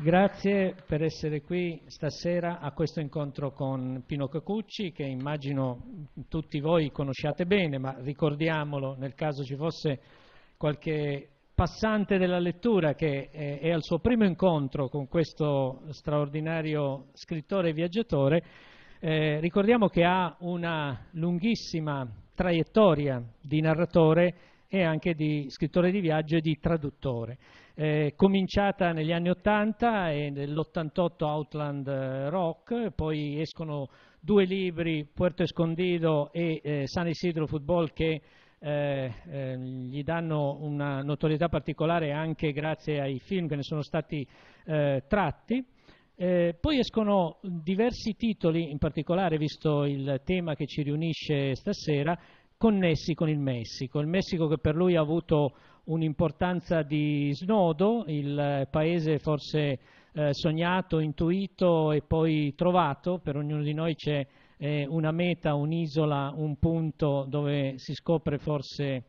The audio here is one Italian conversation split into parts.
Grazie per essere qui stasera a questo incontro con Pino Cacucci che immagino tutti voi conosciate bene, ma ricordiamolo nel caso ci fosse qualche passante della lettura che eh, è, al suo primo incontro con questo straordinario scrittore e viaggiatore. Eh, ricordiamo che ha una lunghissima traiettoria di narratore e anche di scrittore di viaggio e di traduttore eh, cominciata negli anni 80 e nell'88 Outland eh, Rock, poi escono due libri, Puerto Escondido e eh, San Isidro Football, che eh, eh, gli danno una notorietà particolare anche grazie ai film che ne sono stati eh, tratti. Eh, poi escono diversi titoli, in particolare visto il tema che ci riunisce stasera, connessi con il Messico. Il Messico che per lui ha avuto un'importanza di snodo, il paese forse eh, sognato, intuito e poi trovato, per ognuno di noi c'è eh, una meta, un'isola, un punto dove si scopre forse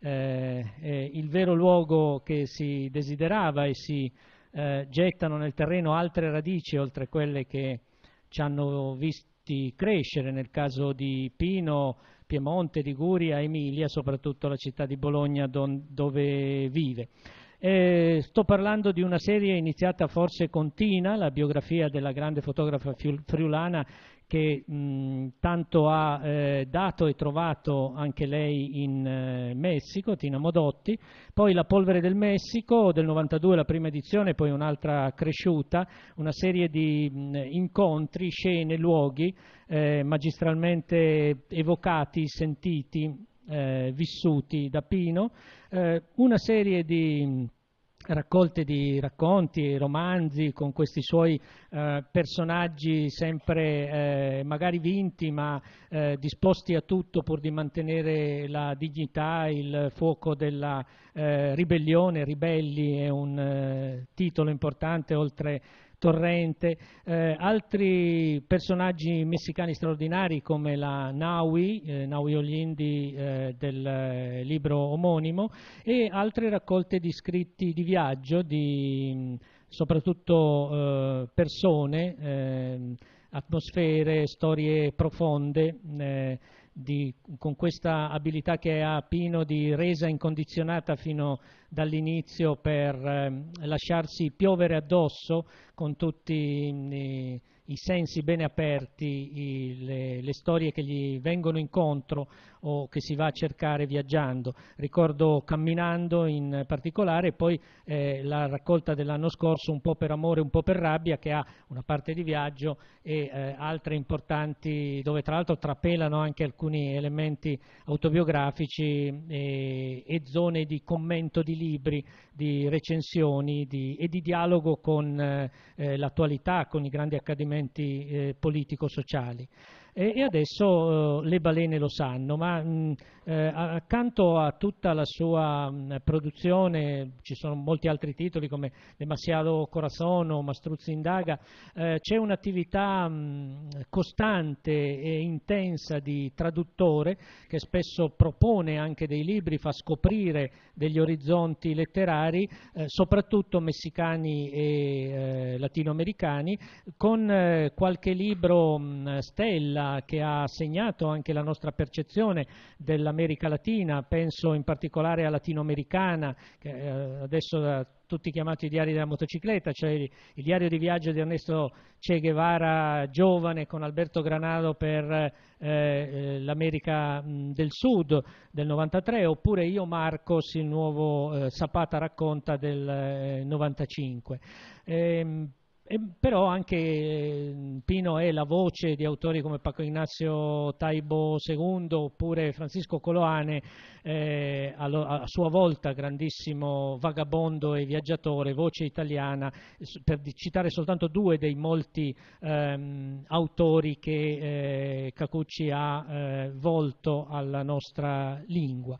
eh, eh il vero luogo che si desiderava e si eh, gettano nel terreno altre radici oltre quelle che ci hanno visti crescere nel caso di Pino Piemonte, Liguria, Emilia, soprattutto la città di Bologna don, dove vive. Eh, sto parlando di una serie iniziata forse con Tina, la biografia della grande fotografa friulana che mh, tanto ha eh, dato e trovato anche lei in eh, Messico, Tina Modotti, poi La polvere del Messico del 92, la prima edizione, poi un'altra cresciuta, una serie di mh, incontri, scene, luoghi eh, magistralmente evocati, sentiti eh, vissuti da Pino, eh, una serie di mm, raccolte di racconti, romanzi con questi suoi eh, personaggi sempre eh, magari vinti ma eh, disposti a tutto pur di mantenere la dignità, il fuoco della eh, ribellione, ribelli è un eh, titolo importante oltre a Torrente, eh, altri personaggi messicani straordinari come la Naui, eh, Naui Olindi eh, del eh, libro omonimo e altre raccolte di scritti di viaggio di mh, mm, soprattutto eh, persone, ehm, atmosfere, storie profonde eh, di, con questa abilità che ha Pino di resa incondizionata fino dall'inizio per eh, lasciarsi piovere addosso con tutti i i sensi bene aperti, i, le, le, storie che gli vengono incontro o che si va a cercare viaggiando. Ricordo Camminando in particolare e poi eh, la raccolta dell'anno scorso Un po' per amore, un po' per rabbia che ha una parte di viaggio e eh, altre importanti dove tra l'altro trapelano anche alcuni elementi autobiografici e, eh, e zone di commento di libri, di recensioni di, e di dialogo con eh, l'attualità, con i grandi accadimenti strumenti eh, politico-sociali. E, e adesso eh, le balene lo sanno, ma mh, mm, eh, accanto a tutta la sua mh, mm, produzione ci sono molti altri titoli come Demasiado Corazono, Mastruzzi Indaga, eh, c'è un'attività mm, costante e intensa di traduttore che spesso propone anche dei libri, fa scoprire degli orizzonti letterari, eh, soprattutto messicani e eh, latinoamericani, con eh, qualche libro mh, stella 2000 che ha segnato anche la nostra percezione dell'America Latina, penso in particolare a latinoamericana, che eh, adesso tutti chiamati i diari della motocicletta, cioè il, diario di viaggio di Ernesto Che Guevara giovane con Alberto Granado per eh, eh l'America del Sud del 93, oppure Io Marcos, il nuovo eh, Sapata racconta del 95. Eh, ehm, e, però anche Pino è la voce di autori come Paco Ignazio Taibo II oppure Francisco Coloane, eh, a, sua volta grandissimo vagabondo e viaggiatore, voce italiana, per citare soltanto due dei molti ehm, autori che eh, Cacucci ha eh, volto alla nostra lingua.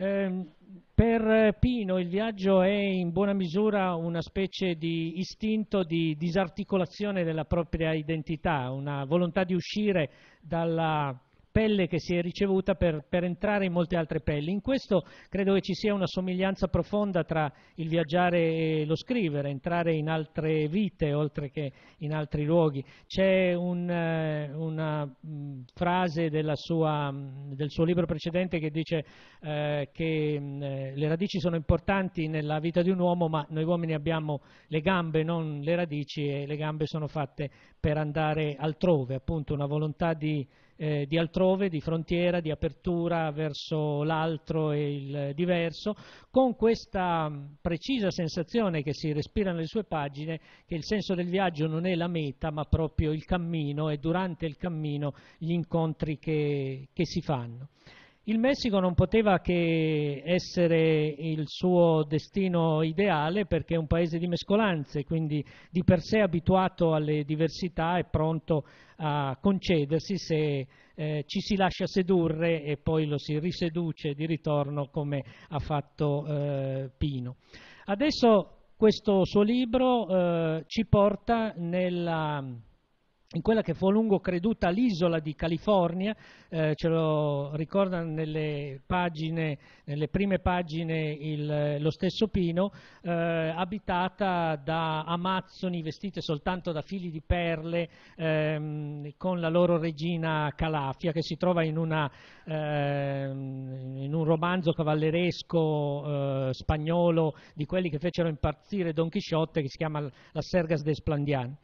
Ehm, per Pino il viaggio è in buona misura una specie di istinto di disarticolazione della propria identità, una volontà di uscire dalla pelle che si è ricevuta per, per, entrare in molte altre pelli. In questo credo che ci sia una somiglianza profonda tra il viaggiare e lo scrivere, entrare in altre vite oltre che in altri luoghi. C'è un, eh, una mh, mm, frase sua, mm, del suo libro precedente che dice eh, che mm, eh, le radici sono importanti nella vita di un uomo, ma noi uomini abbiamo le gambe, non le radici, e le gambe sono fatte per andare altrove, appunto una volontà di eh, di altrove, di frontiera, di apertura verso l'altro e il diverso, con questa mm, precisa sensazione che si respira nelle sue pagine che il senso del viaggio non è la meta ma proprio il cammino e durante il cammino gli incontri che, che si fanno. Il Messico non poteva che essere il suo destino ideale perché è un paese di mescolanze, quindi di per sé abituato alle diversità e pronto a concedersi se eh, ci si lascia sedurre e poi lo si riseduce di ritorno come ha fatto eh, Pino. Adesso questo suo libro eh, ci porta nella in quella che fu a lungo creduta l'isola di California, eh, ce lo ricorda nelle, pagine, nelle prime pagine il, lo stesso Pino, eh, abitata da amazzoni vestite soltanto da fili di perle ehm, con la loro regina Calafia che si trova in, una, ehm, in un romanzo cavalleresco eh, spagnolo di quelli che fecero impazzire Don Chisciotte che si chiama La Sergas de Esplandian.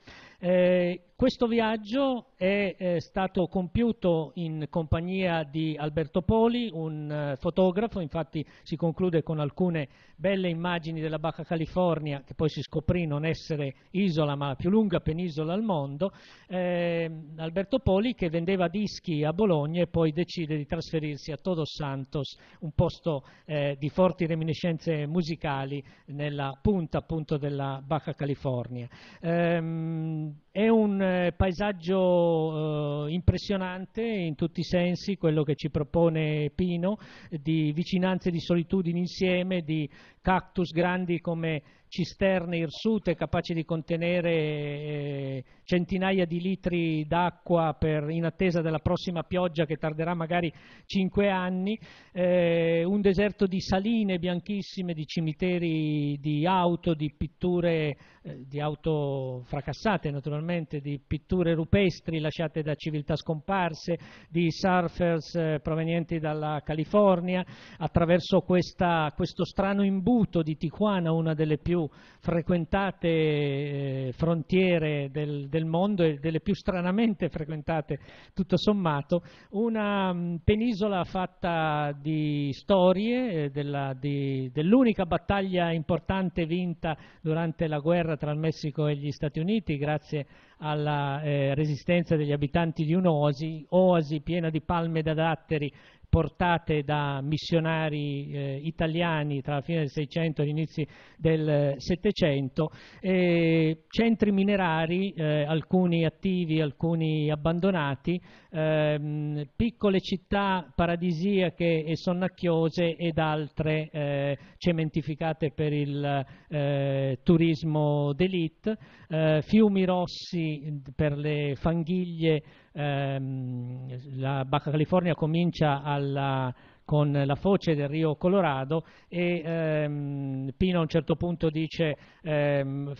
Eh, questo viaggio è eh, stato compiuto in compagnia di Alberto Poli, un eh, fotografo, infatti si conclude con alcune belle immagini della Baja California, che poi si scoprì non essere isola ma la più lunga penisola al mondo, eh, Alberto Poli che vendeva dischi a Bologna e poi decide di trasferirsi a Todos Santos, un posto eh, di forti reminiscenze musicali nella punta appunto della Baja California. Ehm, è un eh, paesaggio eh, impressionante in tutti i sensi, quello che ci propone Pino, di vicinanze, di solitudini insieme, di cactus grandi come cisterne irsute capaci di contenere eh, centinaia di litri d'acqua in attesa della prossima pioggia che tarderà magari cinque anni, eh, un deserto di saline bianchissime, di cimiteri di auto, di pitture, eh, di auto fracassate naturalmente, di pitture rupestri lasciate da civiltà scomparse, di surfers eh, provenienti dalla California, attraverso questa, questo strano imbuto tributo di Tijuana, una delle più frequentate eh, frontiere del, del, mondo e delle più stranamente frequentate tutto sommato, una mm, penisola fatta di storie, eh, dell'unica battaglia importante vinta durante la guerra tra il Messico e gli Stati Uniti grazie alla eh, resistenza degli abitanti di un'oasi, oasi piena di palme da datteri portate da missionari eh, italiani tra la fine del 600 e gli inizi del 700, eh, centri minerari, eh, alcuni attivi, alcuni abbandonati, ehm, piccole città paradisiache e sonnacchiose ed altre eh, cementificate per il eh, turismo d'élite, eh, fiumi rossi per le fanghiglie, ehm, la Baja California comincia alla con la foce del Rio Colorado e ehm, Pino a un certo punto dice ehm,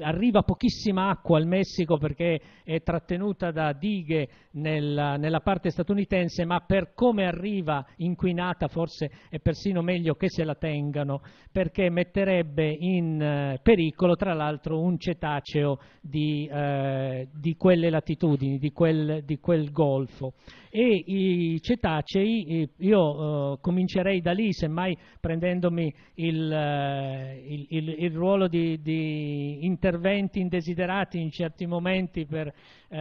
arriva pochissima acqua al Messico perché è trattenuta da dighe nella, nella parte statunitense ma per come arriva inquinata forse è persino meglio che se la tengano perché metterebbe in eh, pericolo tra l'altro un cetaceo di, eh, di quelle latitudini, di quel, di quel golfo e i cetacei, io eh, comincerei da lì, semmai prendendomi il, eh, il, il, il ruolo di, di, interventi indesiderati in certi momenti per ehm,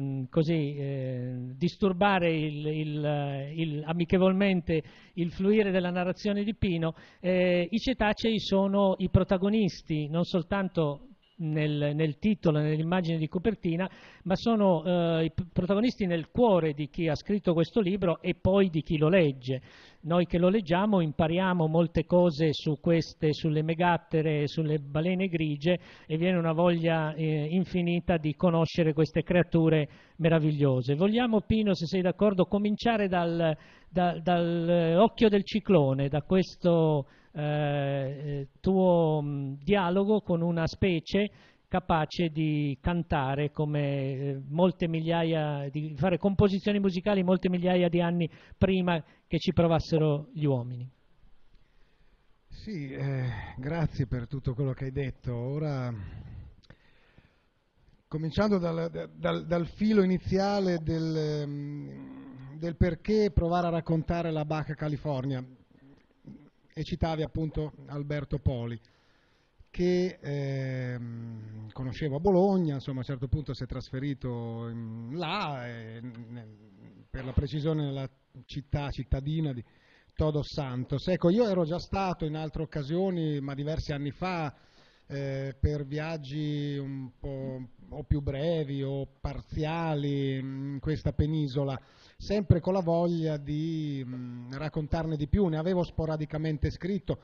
ehm, eh, così, eh, disturbare amichevolmente il fluire della narrazione di Pino, eh, i cetacei sono i protagonisti non soltanto nel, nel titolo, nell'immagine di copertina, ma sono eh, i protagonisti nel cuore di chi ha scritto questo libro e poi di chi lo legge. Noi che lo leggiamo impariamo molte cose su queste, sulle megattere, sulle balene grigie e viene una voglia eh, infinita di conoscere queste creature meravigliose. Vogliamo, Pino, se sei d'accordo, cominciare dal, da, dall'occhio eh, del ciclone, da questo eh, eh, tuo mm, dialogo con una specie capace di cantare come eh, molte migliaia, di fare composizioni musicali molte migliaia di anni prima che ci provassero gli uomini. Sì, eh, grazie per tutto quello che hai detto. Ora, cominciando dal, dal, dal filo iniziale del, mm, del perché provare a raccontare la Bacca California, e citavi appunto Alberto Poli che ehm, conoscevo a Bologna, insomma a un certo punto si è trasferito in, là, eh, nel, per la precisione nella città, cittadina di Todos Santos. Ecco, io ero già stato in altre occasioni, ma diversi anni fa, eh, per viaggi un po' o più brevi o parziali in questa penisola sempre con la voglia di mh, raccontarne di più, ne avevo sporadicamente scritto.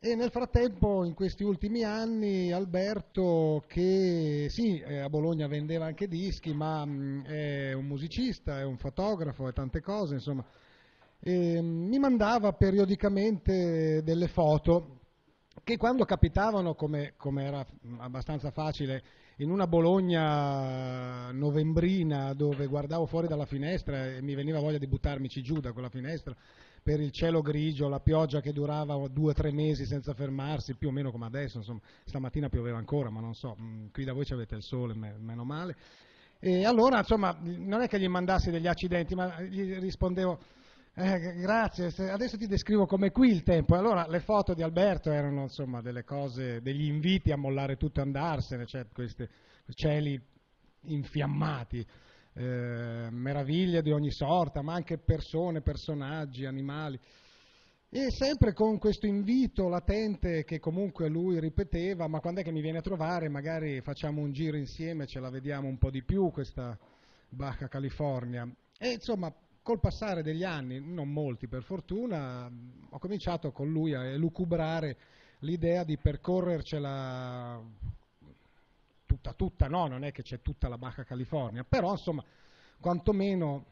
E nel frattempo, in questi ultimi anni, Alberto, che sì, eh, a Bologna vendeva anche dischi, ma mh, è un musicista, è un fotografo e tante cose, insomma, e, mh, mi mandava periodicamente delle foto che quando capitavano, come, come era abbastanza facile, in una Bologna novembrina dove guardavo fuori dalla finestra e mi veniva voglia di buttarmici giù da quella finestra per il cielo grigio, la pioggia che durava due o tre mesi senza fermarsi, più o meno come adesso, insomma, stamattina pioveva ancora, ma non so, mm, qui da voi avete il sole, meno male. E allora, insomma, non è che gli mandassi degli accidenti, ma gli rispondevo eh, grazie, adesso ti descrivo come qui il tempo. Allora, le foto di Alberto erano insomma delle cose, degli inviti a mollare tutto e andarsene, cioè questi cieli infiammati, eh, meraviglie di ogni sorta, ma anche persone, personaggi, animali. E sempre con questo invito latente che comunque lui ripeteva, ma quando è che mi viene a trovare, magari facciamo un giro insieme, ce la vediamo un po' di più questa Baja California. E insomma, Col passare degli anni, non molti per fortuna, mm, ho cominciato con lui a elucubrare l'idea di percorrercela tutta tutta, no, non è che c'è tutta la Baja California, però insomma, quantomeno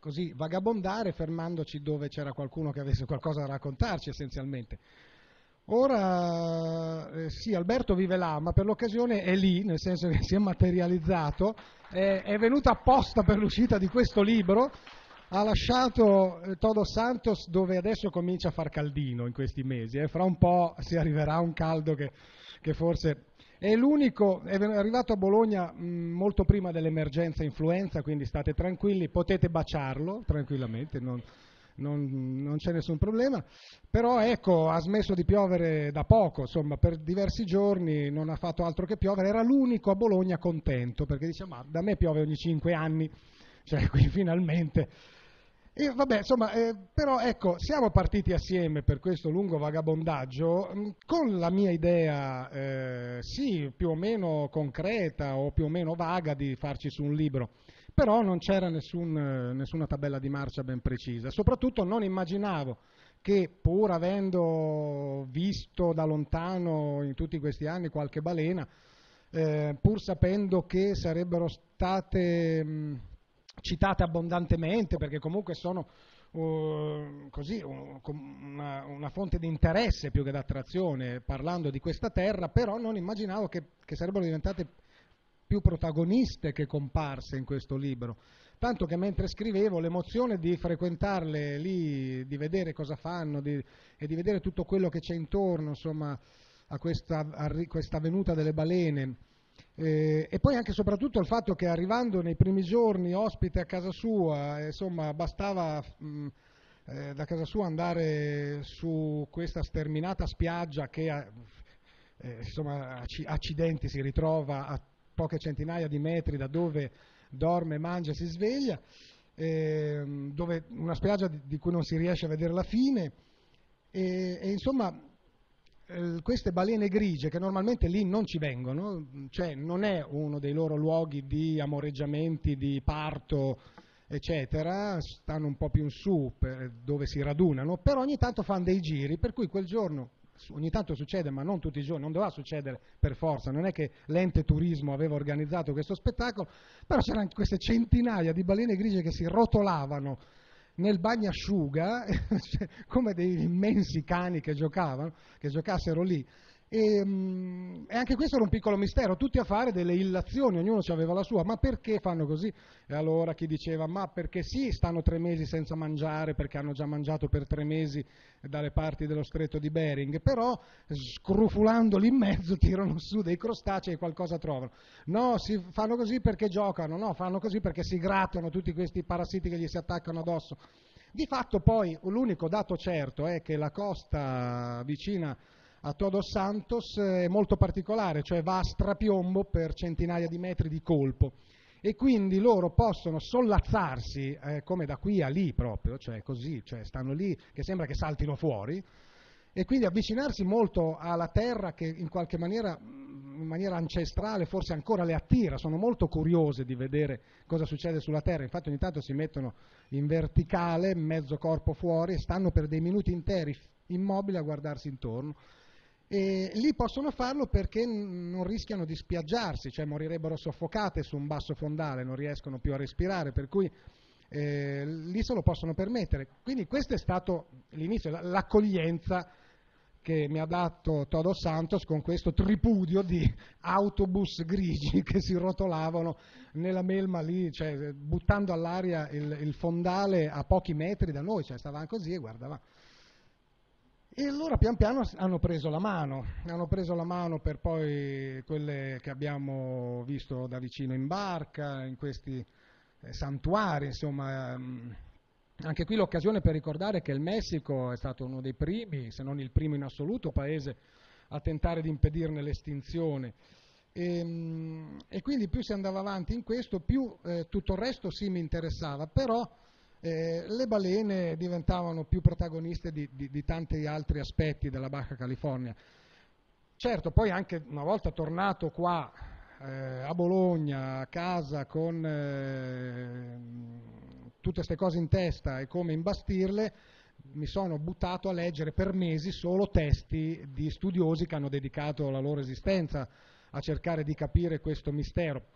così vagabondare fermandoci dove c'era qualcuno che avesse qualcosa da raccontarci essenzialmente. Ora eh, sì, Alberto vive là, ma per l'occasione è lì, nel senso che si è materializzato, è, è venuto apposta per l'uscita di questo libro ha lasciato eh, Todos Santos dove adesso comincia a far caldino in questi mesi, eh. fra un po' si arriverà a un caldo che, che forse è l'unico, è arrivato a Bologna mh, molto prima dell'emergenza influenza, quindi state tranquilli, potete baciarlo tranquillamente, non, non, non c'è nessun problema, però ecco ha smesso di piovere da poco, insomma per diversi giorni non ha fatto altro che piovere, era l'unico a Bologna contento perché dice ma da me piove ogni 5 anni, cioè qui finalmente e eh, vabbè, insomma, eh, però ecco, siamo partiti assieme per questo lungo vagabondaggio mm, con la mia idea, eh, sì, più o meno concreta o più o meno vaga di farci su un libro, però non c'era nessun, eh, nessuna tabella di marcia ben precisa. Soprattutto non immaginavo che pur avendo visto da lontano in tutti questi anni qualche balena, eh, pur sapendo che sarebbero state... Mh, mm, citate abbondantemente perché comunque sono uh, così, un, una, una, fonte di interesse più che d'attrazione parlando di questa terra, però non immaginavo che, che sarebbero diventate più protagoniste che comparse in questo libro. Tanto che mentre scrivevo l'emozione di frequentarle lì, di vedere cosa fanno di, e di vedere tutto quello che c'è intorno, insomma, a questa, a questa venuta delle balene, eh, e poi anche e soprattutto il fatto che arrivando nei primi giorni ospite a casa sua, eh, insomma, bastava mh, mm, eh, da casa sua andare su questa sterminata spiaggia che ha, eh, eh, insomma, accidenti si ritrova a poche centinaia di metri da dove dorme, mangia e si sveglia, ehm, dove una spiaggia di, di, cui non si riesce a vedere la fine e, e insomma eh, queste balene grigie che normalmente lì non ci vengono, cioè non è uno dei loro luoghi di amoreggiamenti, di parto, eccetera, stanno un po' più in su per, dove si radunano, però ogni tanto fanno dei giri, per cui quel giorno, ogni tanto succede, ma non tutti i giorni, non doveva succedere per forza, non è che l'ente turismo aveva organizzato questo spettacolo, però c'erano queste centinaia di balene grigie che si rotolavano nel bagnasciuga, cioè, come degli immensi cani che giocavano, che giocassero lì e, ehm, e, anche questo era un piccolo mistero, tutti a fare delle illazioni, ognuno ci aveva la sua, ma perché fanno così? E allora chi diceva, ma perché sì, stanno tre mesi senza mangiare, perché hanno già mangiato per tre mesi dalle parti dello stretto di Bering, però scrufulandoli in mezzo tirano su dei crostacei e qualcosa trovano. No, si fanno così perché giocano, no, fanno così perché si grattano tutti questi parassiti che gli si attaccano addosso. Di fatto poi l'unico dato certo è che la costa vicina a Todos Santos è molto particolare, cioè va a strapiombo per centinaia di metri di colpo e quindi loro possono sollazzarsi eh, come da qui a lì proprio, cioè così, cioè stanno lì che sembra che saltino fuori e quindi avvicinarsi molto alla terra che in qualche maniera mm, in maniera ancestrale forse ancora le attira, sono molto curiose di vedere cosa succede sulla terra, infatti ogni tanto si mettono in verticale, mezzo corpo fuori e stanno per dei minuti interi immobili a guardarsi intorno e lì possono farlo perché non rischiano di spiaggiarsi, cioè morirebbero soffocate su un basso fondale, non riescono più a respirare, per cui eh, lì se lo possono permettere. Quindi questo è stato l'inizio, l'accoglienza che mi ha dato Todo Santos con questo tripudio di autobus grigi che si rotolavano nella melma lì, cioè eh, buttando all'aria il, il fondale a pochi metri da noi, cioè stavano così e guardavano. E allora pian piano hanno preso la mano, hanno preso la mano per poi quelle che abbiamo visto da vicino in barca, in questi eh, santuari, insomma, mh, ehm. anche qui l'occasione per ricordare che il Messico è stato uno dei primi, se non il primo in assoluto, paese a tentare di impedirne l'estinzione. E, ehm, e, quindi più si andava avanti in questo, più eh, tutto il resto sì mi interessava, però eh, le balene diventavano più protagoniste di, di, di tanti altri aspetti della Baja California. Certo, poi anche una volta tornato qua eh, a Bologna, a casa, con eh, tutte queste cose in testa e come imbastirle, mi sono buttato a leggere per mesi solo testi di studiosi che hanno dedicato la loro esistenza a cercare di capire questo mistero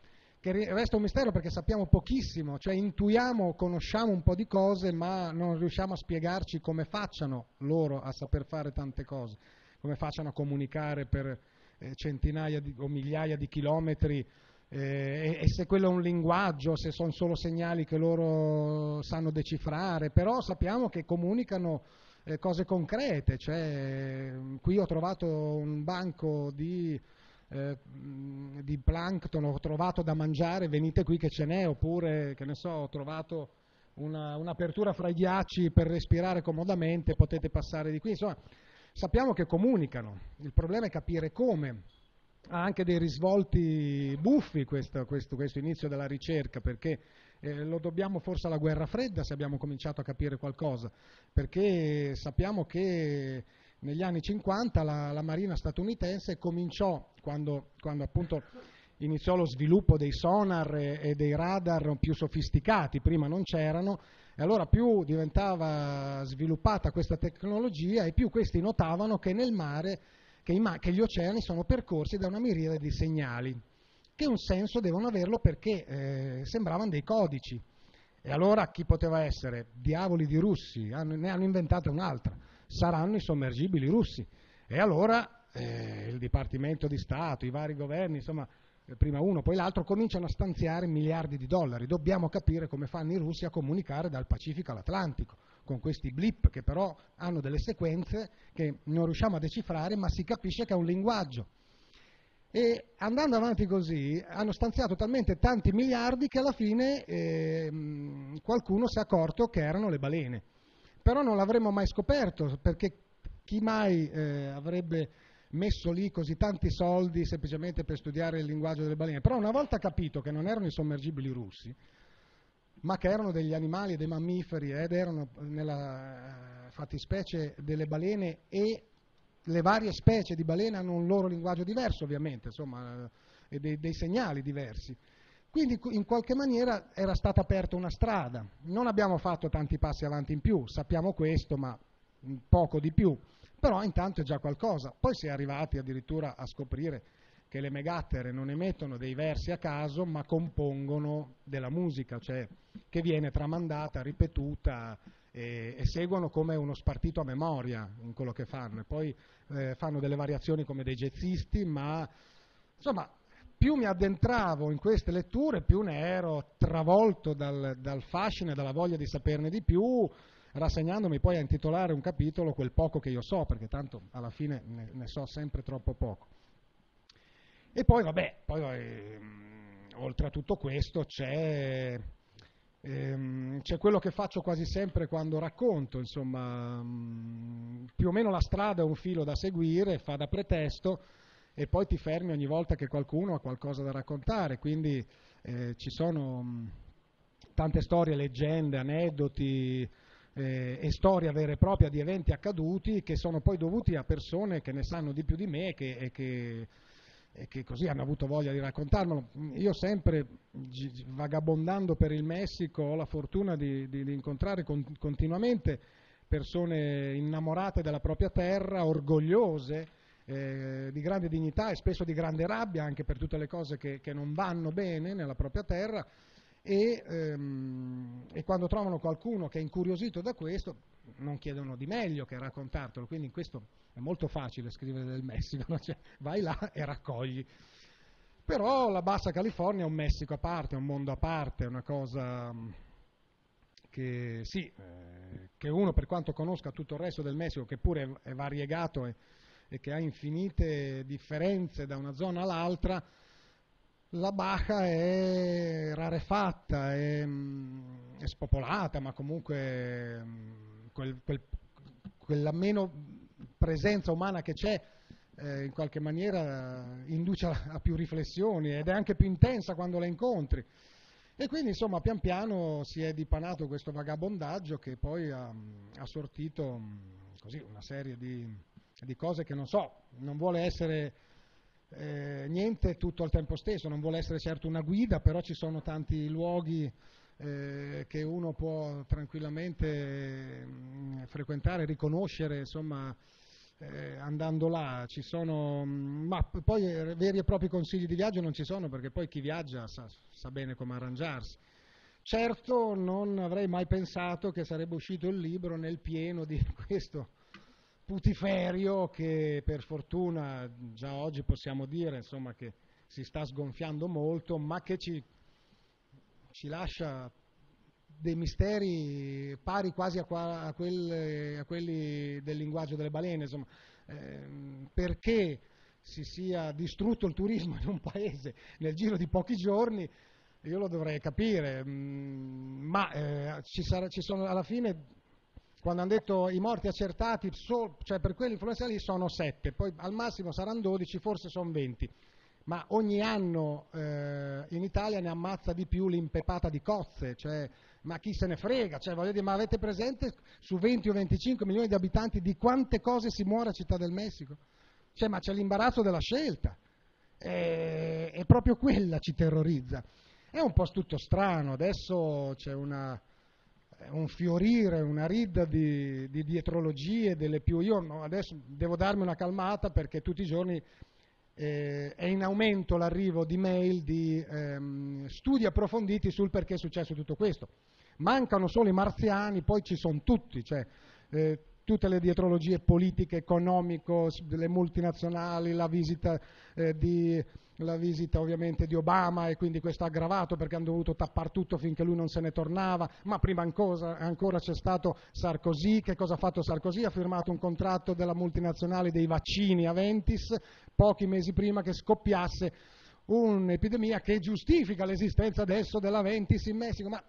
che resta un mistero perché sappiamo pochissimo, cioè intuiamo, conosciamo un po' di cose, ma non riusciamo a spiegarci come facciano loro a saper fare tante cose, come facciano a comunicare per eh, centinaia di, o migliaia di chilometri eh, e, e, se quello è un linguaggio, se sono solo segnali che loro sanno decifrare, però sappiamo che comunicano eh, cose concrete, cioè qui ho trovato un banco di eh, mm, di plankton ho trovato da mangiare, venite qui che ce n'è, oppure che ne so, ho trovato una, un'apertura fra i ghiacci per respirare comodamente, potete passare di qui. Insomma, sappiamo che comunicano, il problema è capire come. Ha anche dei risvolti buffi questo, questo, questo inizio della ricerca, perché eh, lo dobbiamo forse alla guerra fredda se abbiamo cominciato a capire qualcosa, perché sappiamo che negli anni 50 la, la Marina statunitense cominciò, quando, quando, appunto iniziò lo sviluppo dei sonar e, e dei radar più sofisticati, prima non c'erano, e allora più diventava sviluppata questa tecnologia e più questi notavano che nel mare, che, ma che gli oceani sono percorsi da una miriade di segnali, che un senso devono averlo perché eh, sembravano dei codici. E allora chi poteva essere? Diavoli di russi, hanno, ne hanno inventata un'altra saranno i sommergibili russi. E allora eh, il Dipartimento di Stato, i vari governi, insomma, eh, prima uno, poi l'altro, cominciano a stanziare miliardi di dollari. Dobbiamo capire come fanno i russi a comunicare dal Pacifico all'Atlantico, con questi blip che però hanno delle sequenze che non riusciamo a decifrare, ma si capisce che è un linguaggio. E andando avanti così hanno stanziato talmente tanti miliardi che alla fine eh, qualcuno si è accorto che erano le balene però non l'avremmo mai scoperto perché chi mai eh, avrebbe messo lì così tanti soldi semplicemente per studiare il linguaggio delle balene, però una volta capito che non erano i sommergibili russi, ma che erano degli animali, dei mammiferi ed erano nella eh, fattispecie delle balene e le varie specie di balene hanno un loro linguaggio diverso ovviamente, insomma, eh, e dei, dei segnali diversi. Quindi in qualche maniera era stata aperta una strada, non abbiamo fatto tanti passi avanti in più, sappiamo questo ma poco di più, però intanto è già qualcosa. Poi si è arrivati addirittura a scoprire che le megattere non emettono dei versi a caso ma compongono della musica, cioè che viene tramandata, ripetuta e, e seguono come uno spartito a memoria in quello che fanno e poi eh, fanno delle variazioni come dei jazzisti ma insomma più mi addentravo in queste letture, più ne ero travolto dal, dal fascino e dalla voglia di saperne di più, rassegnandomi poi a intitolare un capitolo quel poco che io so, perché tanto alla fine ne, ne so sempre troppo poco. E poi, vabbè, poi, eh, oltre a tutto questo c'è, ehm, c'è, quello che faccio quasi sempre quando racconto, insomma, mh, mm, più o meno la strada è un filo da seguire, fa da pretesto, e poi ti fermi ogni volta che qualcuno ha qualcosa da raccontare, quindi eh, ci sono mm, tante storie, leggende, aneddoti eh, e storia vera e propria di eventi accaduti che sono poi dovuti a persone che ne sanno di più di me che, e che e che così hanno avuto voglia di raccontarmelo. Io sempre, vagabondando per il Messico, ho la fortuna di, di, di incontrare con, continuamente persone innamorate della propria terra, orgogliose eh, di grande dignità e spesso di grande rabbia anche per tutte le cose che, che non vanno bene nella propria terra e, ehm, e, quando trovano qualcuno che è incuriosito da questo non chiedono di meglio che raccontartelo, quindi in questo è molto facile scrivere del Messico, no? cioè, vai là e raccogli. Però la Bassa California è un Messico a parte, è un mondo a parte, è una cosa mm, che sì, eh, che uno per quanto conosca tutto il resto del Messico, che pure è variegato e e che ha infinite differenze da una zona all'altra, la Baja è rarefatta, è, mm, è spopolata, ma comunque mm, quel, quel, quella meno presenza umana che c'è eh, in qualche maniera induce a, a più riflessioni ed è anche più intensa quando la incontri. E quindi insomma pian piano si è dipanato questo vagabondaggio che poi ha, mm, ha sortito così, una serie di di cose che non so, non vuole essere eh, niente tutto al tempo stesso, non vuole essere certo una guida, però ci sono tanti luoghi eh, che uno può tranquillamente mh, mm, frequentare, riconoscere, insomma, eh, andando là. Ci sono, mh, mm, ma poi eh, veri e propri consigli di viaggio non ci sono, perché poi chi viaggia sa, sa bene come arrangiarsi. Certo non avrei mai pensato che sarebbe uscito il libro nel pieno di questo putiferio che per fortuna già oggi possiamo dire insomma, che si sta sgonfiando molto, ma che ci, ci lascia dei misteri pari quasi a, qua, a, quelli, a, quelli del linguaggio delle balene, insomma, eh, perché si sia distrutto il turismo in un paese nel giro di pochi giorni, io lo dovrei capire, mh, mm, ma eh, ci sarà, ci sono, alla fine quando hanno detto i morti accertati, so, cioè per quell'influenza lì sono 7, poi al massimo saranno 12, forse sono 20, ma ogni anno eh, in Italia ne ammazza di più l'impepata di cozze, cioè, ma chi se ne frega, cioè, dire, ma avete presente su 20 o 25 milioni di abitanti di quante cose si muore a Città del Messico? Cioè, ma c'è l'imbarazzo della scelta, e, e proprio quella ci terrorizza. È un po' tutto strano, adesso c'è una un fiorire, una ridda di, di dietrologie delle più. Io no, adesso devo darmi una calmata perché tutti i giorni eh, è in aumento l'arrivo di mail di ehm, studi approfonditi sul perché è successo tutto questo. Mancano solo i marziani, poi ci sono tutti, cioè, eh, tutte le dietrologie politiche, economico, le multinazionali, la visita eh, di la visita ovviamente di Obama e quindi questo ha aggravato perché hanno dovuto tappare tutto finché lui non se ne tornava, ma prima ancora, c'è stato Sarkozy, che cosa ha fatto Sarkozy? Ha firmato un contratto della multinazionale dei vaccini Aventis pochi mesi prima che scoppiasse un'epidemia che giustifica l'esistenza adesso dell'Aventis in Messico, ma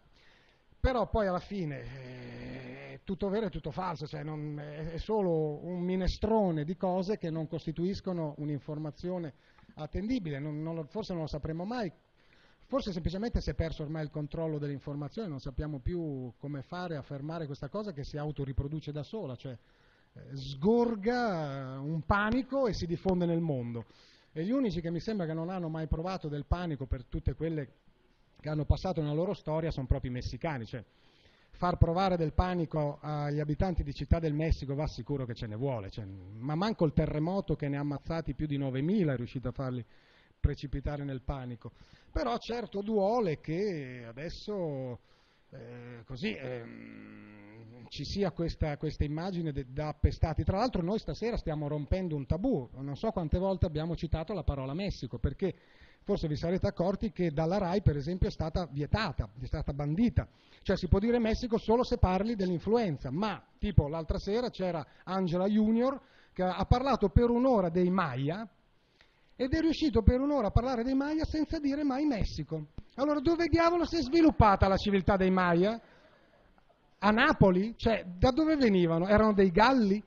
però poi alla fine eh, è tutto vero e tutto falso, cioè non, è solo un minestrone di cose che non costituiscono un'informazione attendibile, non, non forse non lo sapremo mai, forse semplicemente si è perso ormai il controllo delle informazioni, non sappiamo più come fare a fermare questa cosa che si autoriproduce da sola, cioè eh, sgorga eh, un panico e si diffonde nel mondo. E gli unici che mi sembra che non hanno mai provato del panico per tutte quelle che hanno passato nella loro storia sono proprio i messicani, cioè far provare del panico agli abitanti di Città del Messico va sicuro che ce ne vuole, cioè, ma manco il terremoto che ne ha ammazzati più di 9.000 è riuscito a farli precipitare nel panico. Però certo duole che adesso eh, così, eh, ci sia questa, questa immagine de, da appestati. Tra l'altro noi stasera stiamo rompendo un tabù, non so quante volte abbiamo citato la parola Messico, perché Forse vi sarete accorti che dalla RAI, per esempio, è stata vietata, è stata bandita. Cioè si può dire Messico solo se parli dell'influenza, ma tipo l'altra sera c'era Angela Junior che ha parlato per un'ora dei Maya ed è riuscito per un'ora a parlare dei Maya senza dire mai Messico. Allora dove diavolo si è sviluppata la civiltà dei Maya? A Napoli? Cioè da dove venivano? Erano dei Galli?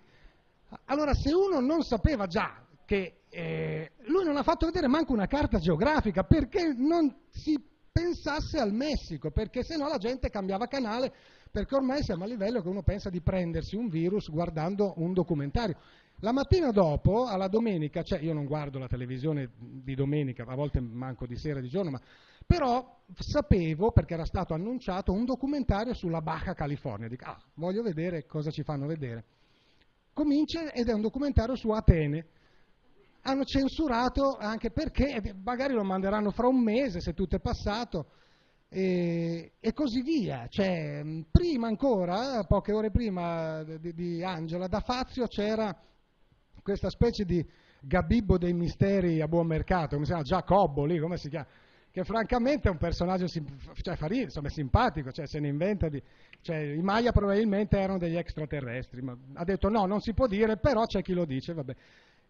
Allora se uno non sapeva già che eh, lui non ha fatto vedere manco una carta geografica perché non si pensasse al Messico, perché se no la gente cambiava canale, perché ormai siamo a livello che uno pensa di prendersi un virus guardando un documentario. La mattina dopo, alla domenica, cioè io non guardo la televisione di domenica, a volte manco di sera e di giorno, ma, però sapevo, perché era stato annunciato, un documentario sulla Baja California. Dico, ah, voglio vedere cosa ci fanno vedere. Comincia ed è un documentario su Atene hanno censurato anche perché eh, magari lo manderanno fra un mese se tutto è passato e, eh, e così via. Cioè, mm, prima ancora, poche ore prima di, di Angela, da Fazio c'era questa specie di Gabibbo dei misteri a buon mercato, come si chiama Giacobbo lì, come si chiama? che francamente è un personaggio cioè, fa insomma, è simpatico, cioè, se ne inventa di... Cioè, I Maya probabilmente erano degli extraterrestri, ma ha detto no, non si può dire, però c'è chi lo dice, vabbè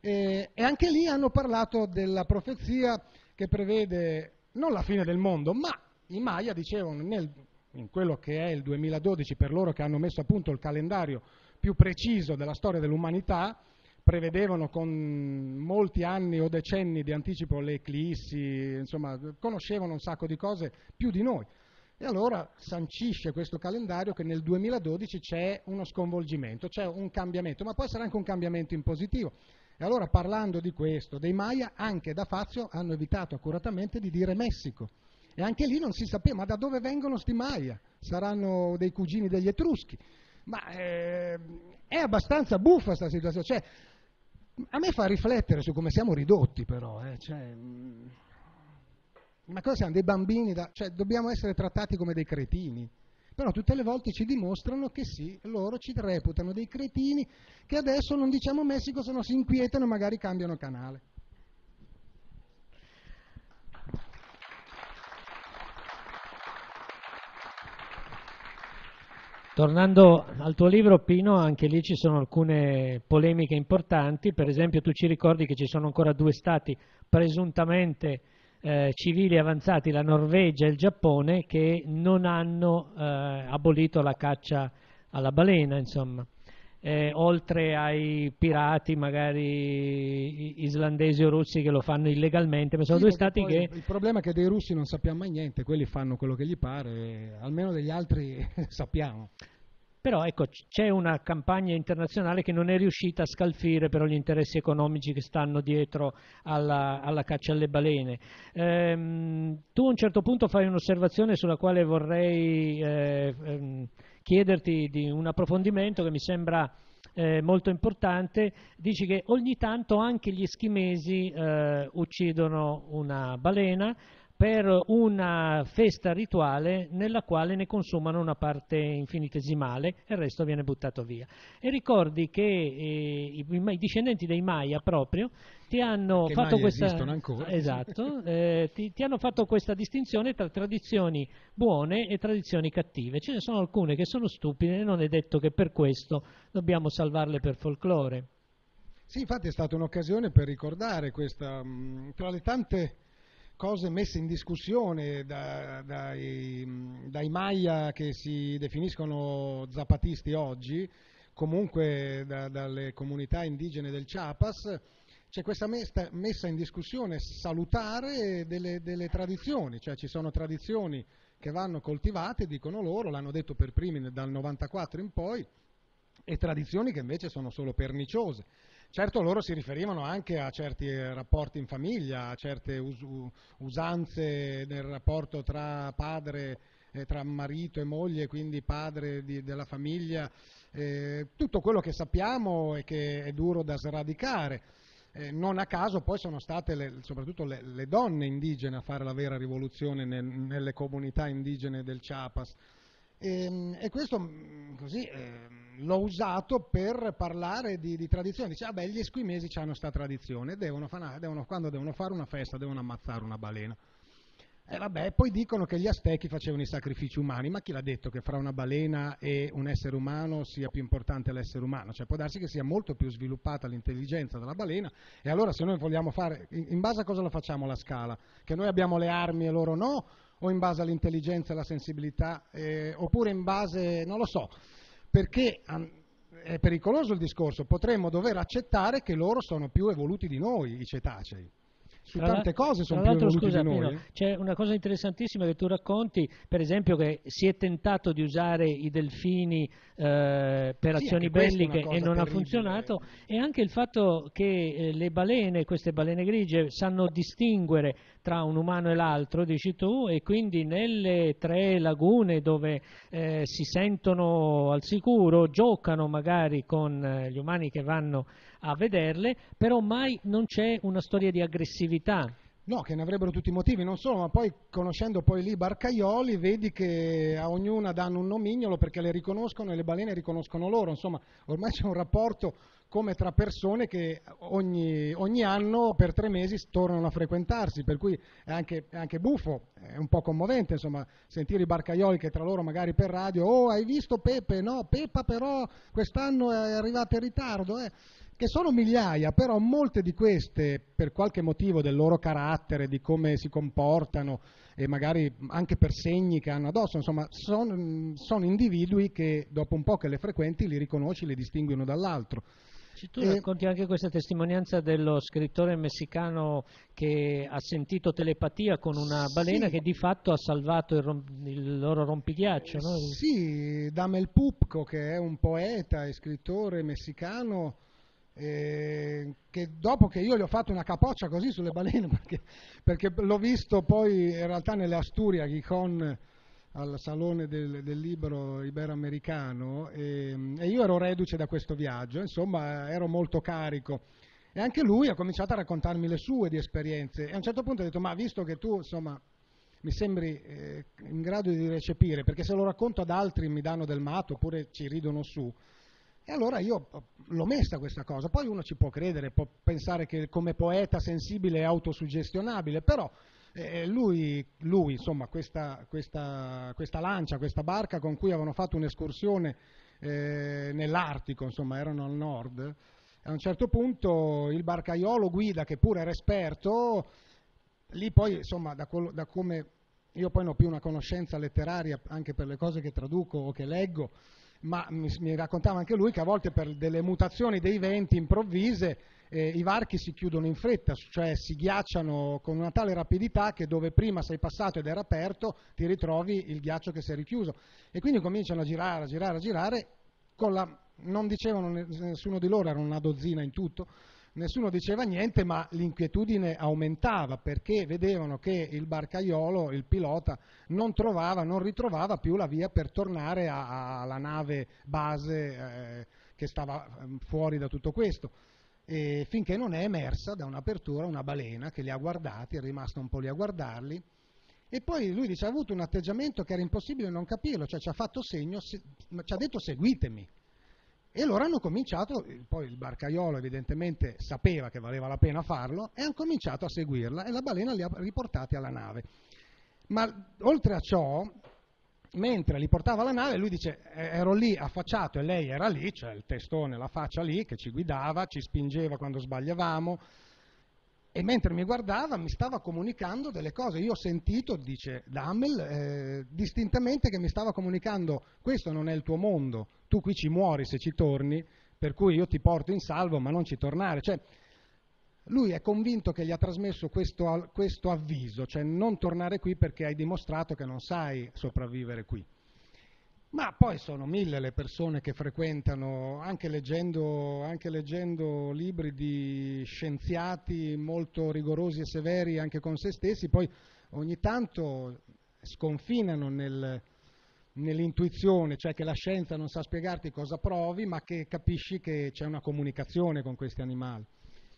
e, eh, e anche lì hanno parlato della profezia che prevede non la fine del mondo, ma i Maya dicevano nel, in quello che è il 2012 per loro che hanno messo a punto il calendario più preciso della storia dell'umanità, prevedevano con molti anni o decenni di anticipo le eclissi, insomma, conoscevano un sacco di cose più di noi. E allora sancisce questo calendario che nel 2012 c'è uno sconvolgimento, c'è un cambiamento, ma può essere anche un cambiamento in positivo. E allora parlando di questo, dei Maya, anche da Fazio hanno evitato accuratamente di dire Messico. E anche lì non si sapeva, ma da dove vengono sti Maya? Saranno dei cugini degli Etruschi. Ma eh, è abbastanza buffa questa situazione. Cioè, a me fa riflettere su come siamo ridotti però. Eh. Cioè, mm, ma cosa siamo? Dei bambini? Da, cioè, dobbiamo essere trattati come dei cretini però tutte le volte ci dimostrano che sì, loro ci reputano dei cretini che adesso non diciamo Messico se no si inquietano e magari cambiano canale. Tornando al tuo libro Pino, anche lì ci sono alcune polemiche importanti, per esempio tu ci ricordi che ci sono ancora due stati presuntamente eh, civili avanzati la Norvegia e il Giappone che non hanno eh, abolito la caccia alla balena, insomma. Eh, oltre ai pirati magari islandesi o russi che lo fanno illegalmente, ma sono sì, due stati che... Il problema è che dei russi non sappiamo mai niente, quelli fanno quello che gli pare, almeno degli altri sappiamo. Però ecco, c'è una campagna internazionale che non è riuscita a scalfire però gli interessi economici che stanno dietro alla, alla caccia alle balene. Ehm, tu a un certo punto fai un'osservazione sulla quale vorrei eh, ehm, chiederti di un approfondimento che mi sembra eh, molto importante, dici che ogni tanto anche gli eschimesi eh, uccidono una balena, per una festa rituale nella quale ne consumano una parte infinitesimale e il resto viene buttato via. E ricordi che eh, i, i, discendenti dei Maya proprio ti hanno, fatto questa, esatto, eh, ti, ti hanno fatto questa distinzione tra tradizioni buone e tradizioni cattive. Ce ne sono alcune che sono stupide e non è detto che per questo dobbiamo salvarle per folklore. Sì, infatti è stata un'occasione per ricordare questa, mh, mm, tra le tante cose messe in discussione da, dai, dai Maya che si definiscono zapatisti oggi, comunque da, dalle comunità indigene del Chiapas, c'è questa messa in discussione salutare delle, delle, tradizioni, cioè ci sono tradizioni che vanno coltivate, dicono loro, l'hanno detto per primi dal 94 in poi, e tradizioni che invece sono solo perniciose. Certo loro si riferivano anche a certi eh, rapporti in famiglia, a certe us usanze nel rapporto tra padre eh, tra marito e moglie, quindi padre di, della famiglia, eh, tutto quello che sappiamo e che è duro da sradicare. Eh, non a caso poi sono state le, soprattutto le, le, donne indigene a fare la vera rivoluzione nel, nelle comunità indigene del Chiapas. E, ehm, e questo mm, così, eh, l'ho usato per parlare di, di tradizione. Dice, vabbè, ah gli esquimesi hanno questa tradizione, devono fa, devono, quando devono fare una festa devono ammazzare una balena. E eh, vabbè, poi dicono che gli aztechi facevano i sacrifici umani, ma chi l'ha detto che fra una balena e un essere umano sia più importante l'essere umano? Cioè può darsi che sia molto più sviluppata l'intelligenza della balena e allora se noi vogliamo fare, in, base a cosa lo facciamo la scala? Che noi abbiamo le armi e loro no? o in base all'intelligenza e alla sensibilità, eh, oppure in base, non lo so, perché è pericoloso il discorso, potremmo dover accettare che loro sono più evoluti di noi, i cetacei su tra tante cose sono più evoluti scusa, di noi. c'è una cosa interessantissima che tu racconti, per esempio che si è tentato di usare i delfini eh, per sì, azioni belliche e non ha funzionato e anche il fatto che eh, le balene, queste balene grigie, sanno distinguere tra un umano e l'altro, dici tu, e quindi nelle tre lagune dove eh, si sentono al sicuro, giocano magari con eh, gli umani che vanno a vederle, però mai non c'è una storia di aggressività, No, che ne avrebbero tutti i motivi, non solo, ma poi conoscendo poi lì Barcaioli vedi che a ognuna danno un nomignolo perché le riconoscono e le balene riconoscono loro, insomma ormai c'è un rapporto come tra persone che ogni, ogni anno per tre mesi tornano a frequentarsi, per cui è anche, è anche, buffo, è un po' commovente insomma sentire i Barcaioli che tra loro magari per radio, oh hai visto Pepe, no Pepa però quest'anno è arrivata in ritardo, eh che sono migliaia, però molte di queste, per qualche motivo del loro carattere, di come si comportano e magari anche per segni che hanno addosso, insomma, sono individui che dopo un po' che le frequenti li riconosci, li distingui uno dall'altro. Ci tu racconti anche questa testimonianza dello scrittore messicano che ha sentito telepatia con una balena sì. che di fatto ha salvato il, rom, il loro rompighiaccio, no? Sì, Damel Pupco che è un poeta e scrittore messicano eh, che dopo che io gli ho fatto una capoccia così sulle balene, perché, perché l'ho visto poi in realtà nelle Asturia, Ghicon al Salone del, del Libro Iberoamericano e, ehm, e, io ero reduce da questo viaggio, insomma ero molto carico. E anche lui ha cominciato a raccontarmi le sue di esperienze e a un certo punto ha detto ma visto che tu insomma mi sembri eh, in grado di recepire, perché se lo racconto ad altri mi danno del matto oppure ci ridono su, e allora io eh, l'ho messa questa cosa, poi uno ci può credere, può pensare che come poeta sensibile e autosuggestionabile, però eh, lui, lui, insomma, questa, questa, questa, lancia, questa barca con cui avevano fatto un'escursione eh, nell'Artico, insomma, erano al nord, a un certo punto il barcaiolo guida, che pure era esperto, lì poi, insomma, da, quello, da come io poi non ho più una conoscenza letteraria anche per le cose che traduco o che leggo, ma mi, mi, raccontava anche lui che a volte per delle mutazioni dei venti improvvise eh, i varchi si chiudono in fretta, cioè si ghiacciano con una tale rapidità che dove prima sei passato ed era aperto ti ritrovi il ghiaccio che si è richiuso e quindi cominciano a girare, a girare, a girare, la, non dicevano nessuno di loro, erano una dozzina in tutto, Nessuno diceva niente, ma l'inquietudine aumentava perché vedevano che il barcaiolo, il pilota, non trovava, non ritrovava più la via per tornare alla nave base eh, che stava ehm, fuori da tutto questo. E finché non è emersa da un'apertura una balena che li ha guardati, è rimasta un po' lì a guardarli. E poi lui dice: Ha avuto un atteggiamento che era impossibile non capirlo, cioè ci ha fatto segno, ci ha detto seguitemi. E loro hanno cominciato, poi il barcaiolo evidentemente sapeva che valeva la pena farlo, e hanno cominciato a seguirla e la balena li ha riportati alla nave. Ma oltre a ciò, mentre li portava alla nave, lui dice eh, ero lì affacciato e lei era lì, cioè il testone, la faccia lì, che ci guidava, ci spingeva quando sbagliavamo, e mentre mi guardava mi stava comunicando delle cose. Io ho sentito, dice Dammel, eh, distintamente che mi stava comunicando questo non è il tuo mondo, tu qui ci muori se ci torni, per cui io ti porto in salvo ma non ci tornare. Cioè, lui è convinto che gli ha trasmesso questo, questo avviso, cioè non tornare qui perché hai dimostrato che non sai sopravvivere qui. Ma poi sono mille le persone che frequentano, anche leggendo, anche leggendo, libri di scienziati molto rigorosi e severi anche con se stessi, poi ogni tanto sconfinano nel, nell'intuizione, cioè che la scienza non sa spiegarti cosa provi, ma che capisci che c'è una comunicazione con questi animali.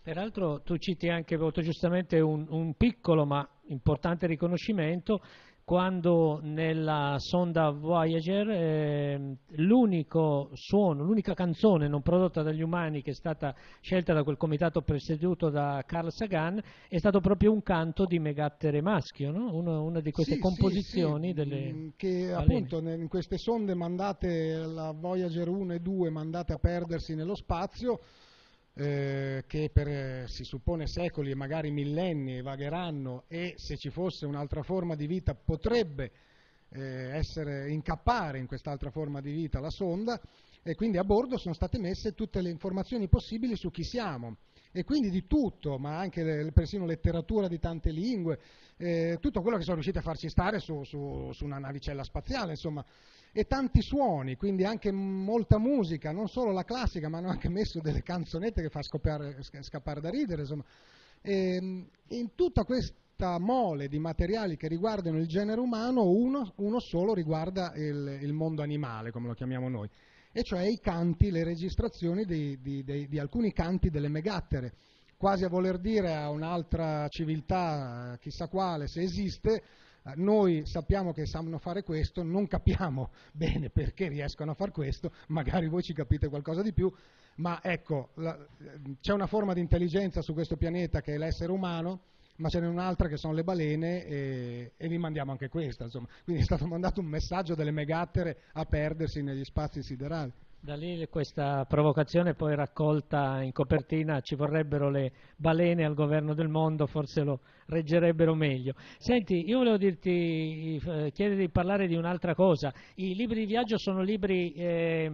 Peraltro tu citi anche molto giustamente un, un piccolo ma importante riconoscimento quando nella sonda Voyager eh, l'unico suono, l'unica canzone non prodotta dagli umani che è stata scelta da quel comitato presieduto da Carl Sagan è stato proprio un canto di Megattere Maschio, no? Uno, una di queste sì, composizioni sì, sì. Mm, delle che balene. appunto in queste sonde mandate la Voyager 1 e 2 mandate a perdersi nello spazio eh, che per eh, si suppone secoli e magari millenni vagheranno e se ci fosse un'altra forma di vita potrebbe eh, essere, incappare in quest'altra forma di vita la sonda e quindi a bordo sono state messe tutte le informazioni possibili su chi siamo e quindi di tutto, ma anche le, persino letteratura di tante lingue, eh, tutto quello che sono riusciti a farci stare su, su, su una navicella spaziale, insomma e tanti suoni, quindi anche molta musica, non solo la classica, ma hanno anche messo delle canzonette che fa scopare, scappare da ridere, insomma. E, ehm, in tutta questa mole di materiali che riguardano il genere umano, uno, uno solo riguarda il, il, mondo animale, come lo chiamiamo noi, e cioè i canti, le registrazioni di, di, di, di alcuni canti delle megattere quasi a voler dire a un'altra civiltà, chissà quale, se esiste, eh, noi sappiamo che sanno fare questo, non capiamo bene perché riescono a fare questo, magari voi ci capite qualcosa di più, ma ecco, eh, c'è una forma di intelligenza su questo pianeta che è l'essere umano, ma ce n'è un'altra che sono le balene e, e vi mandiamo anche questa, insomma. Quindi è stato mandato un messaggio delle megattere a perdersi negli spazi siderali. Da lì questa provocazione poi raccolta in copertina, ci vorrebbero le balene al governo del mondo, forse lo reggerebbero meglio. Senti, io volevo dirti, eh, chiedere di parlare di un'altra cosa. I libri di viaggio sono libri eh,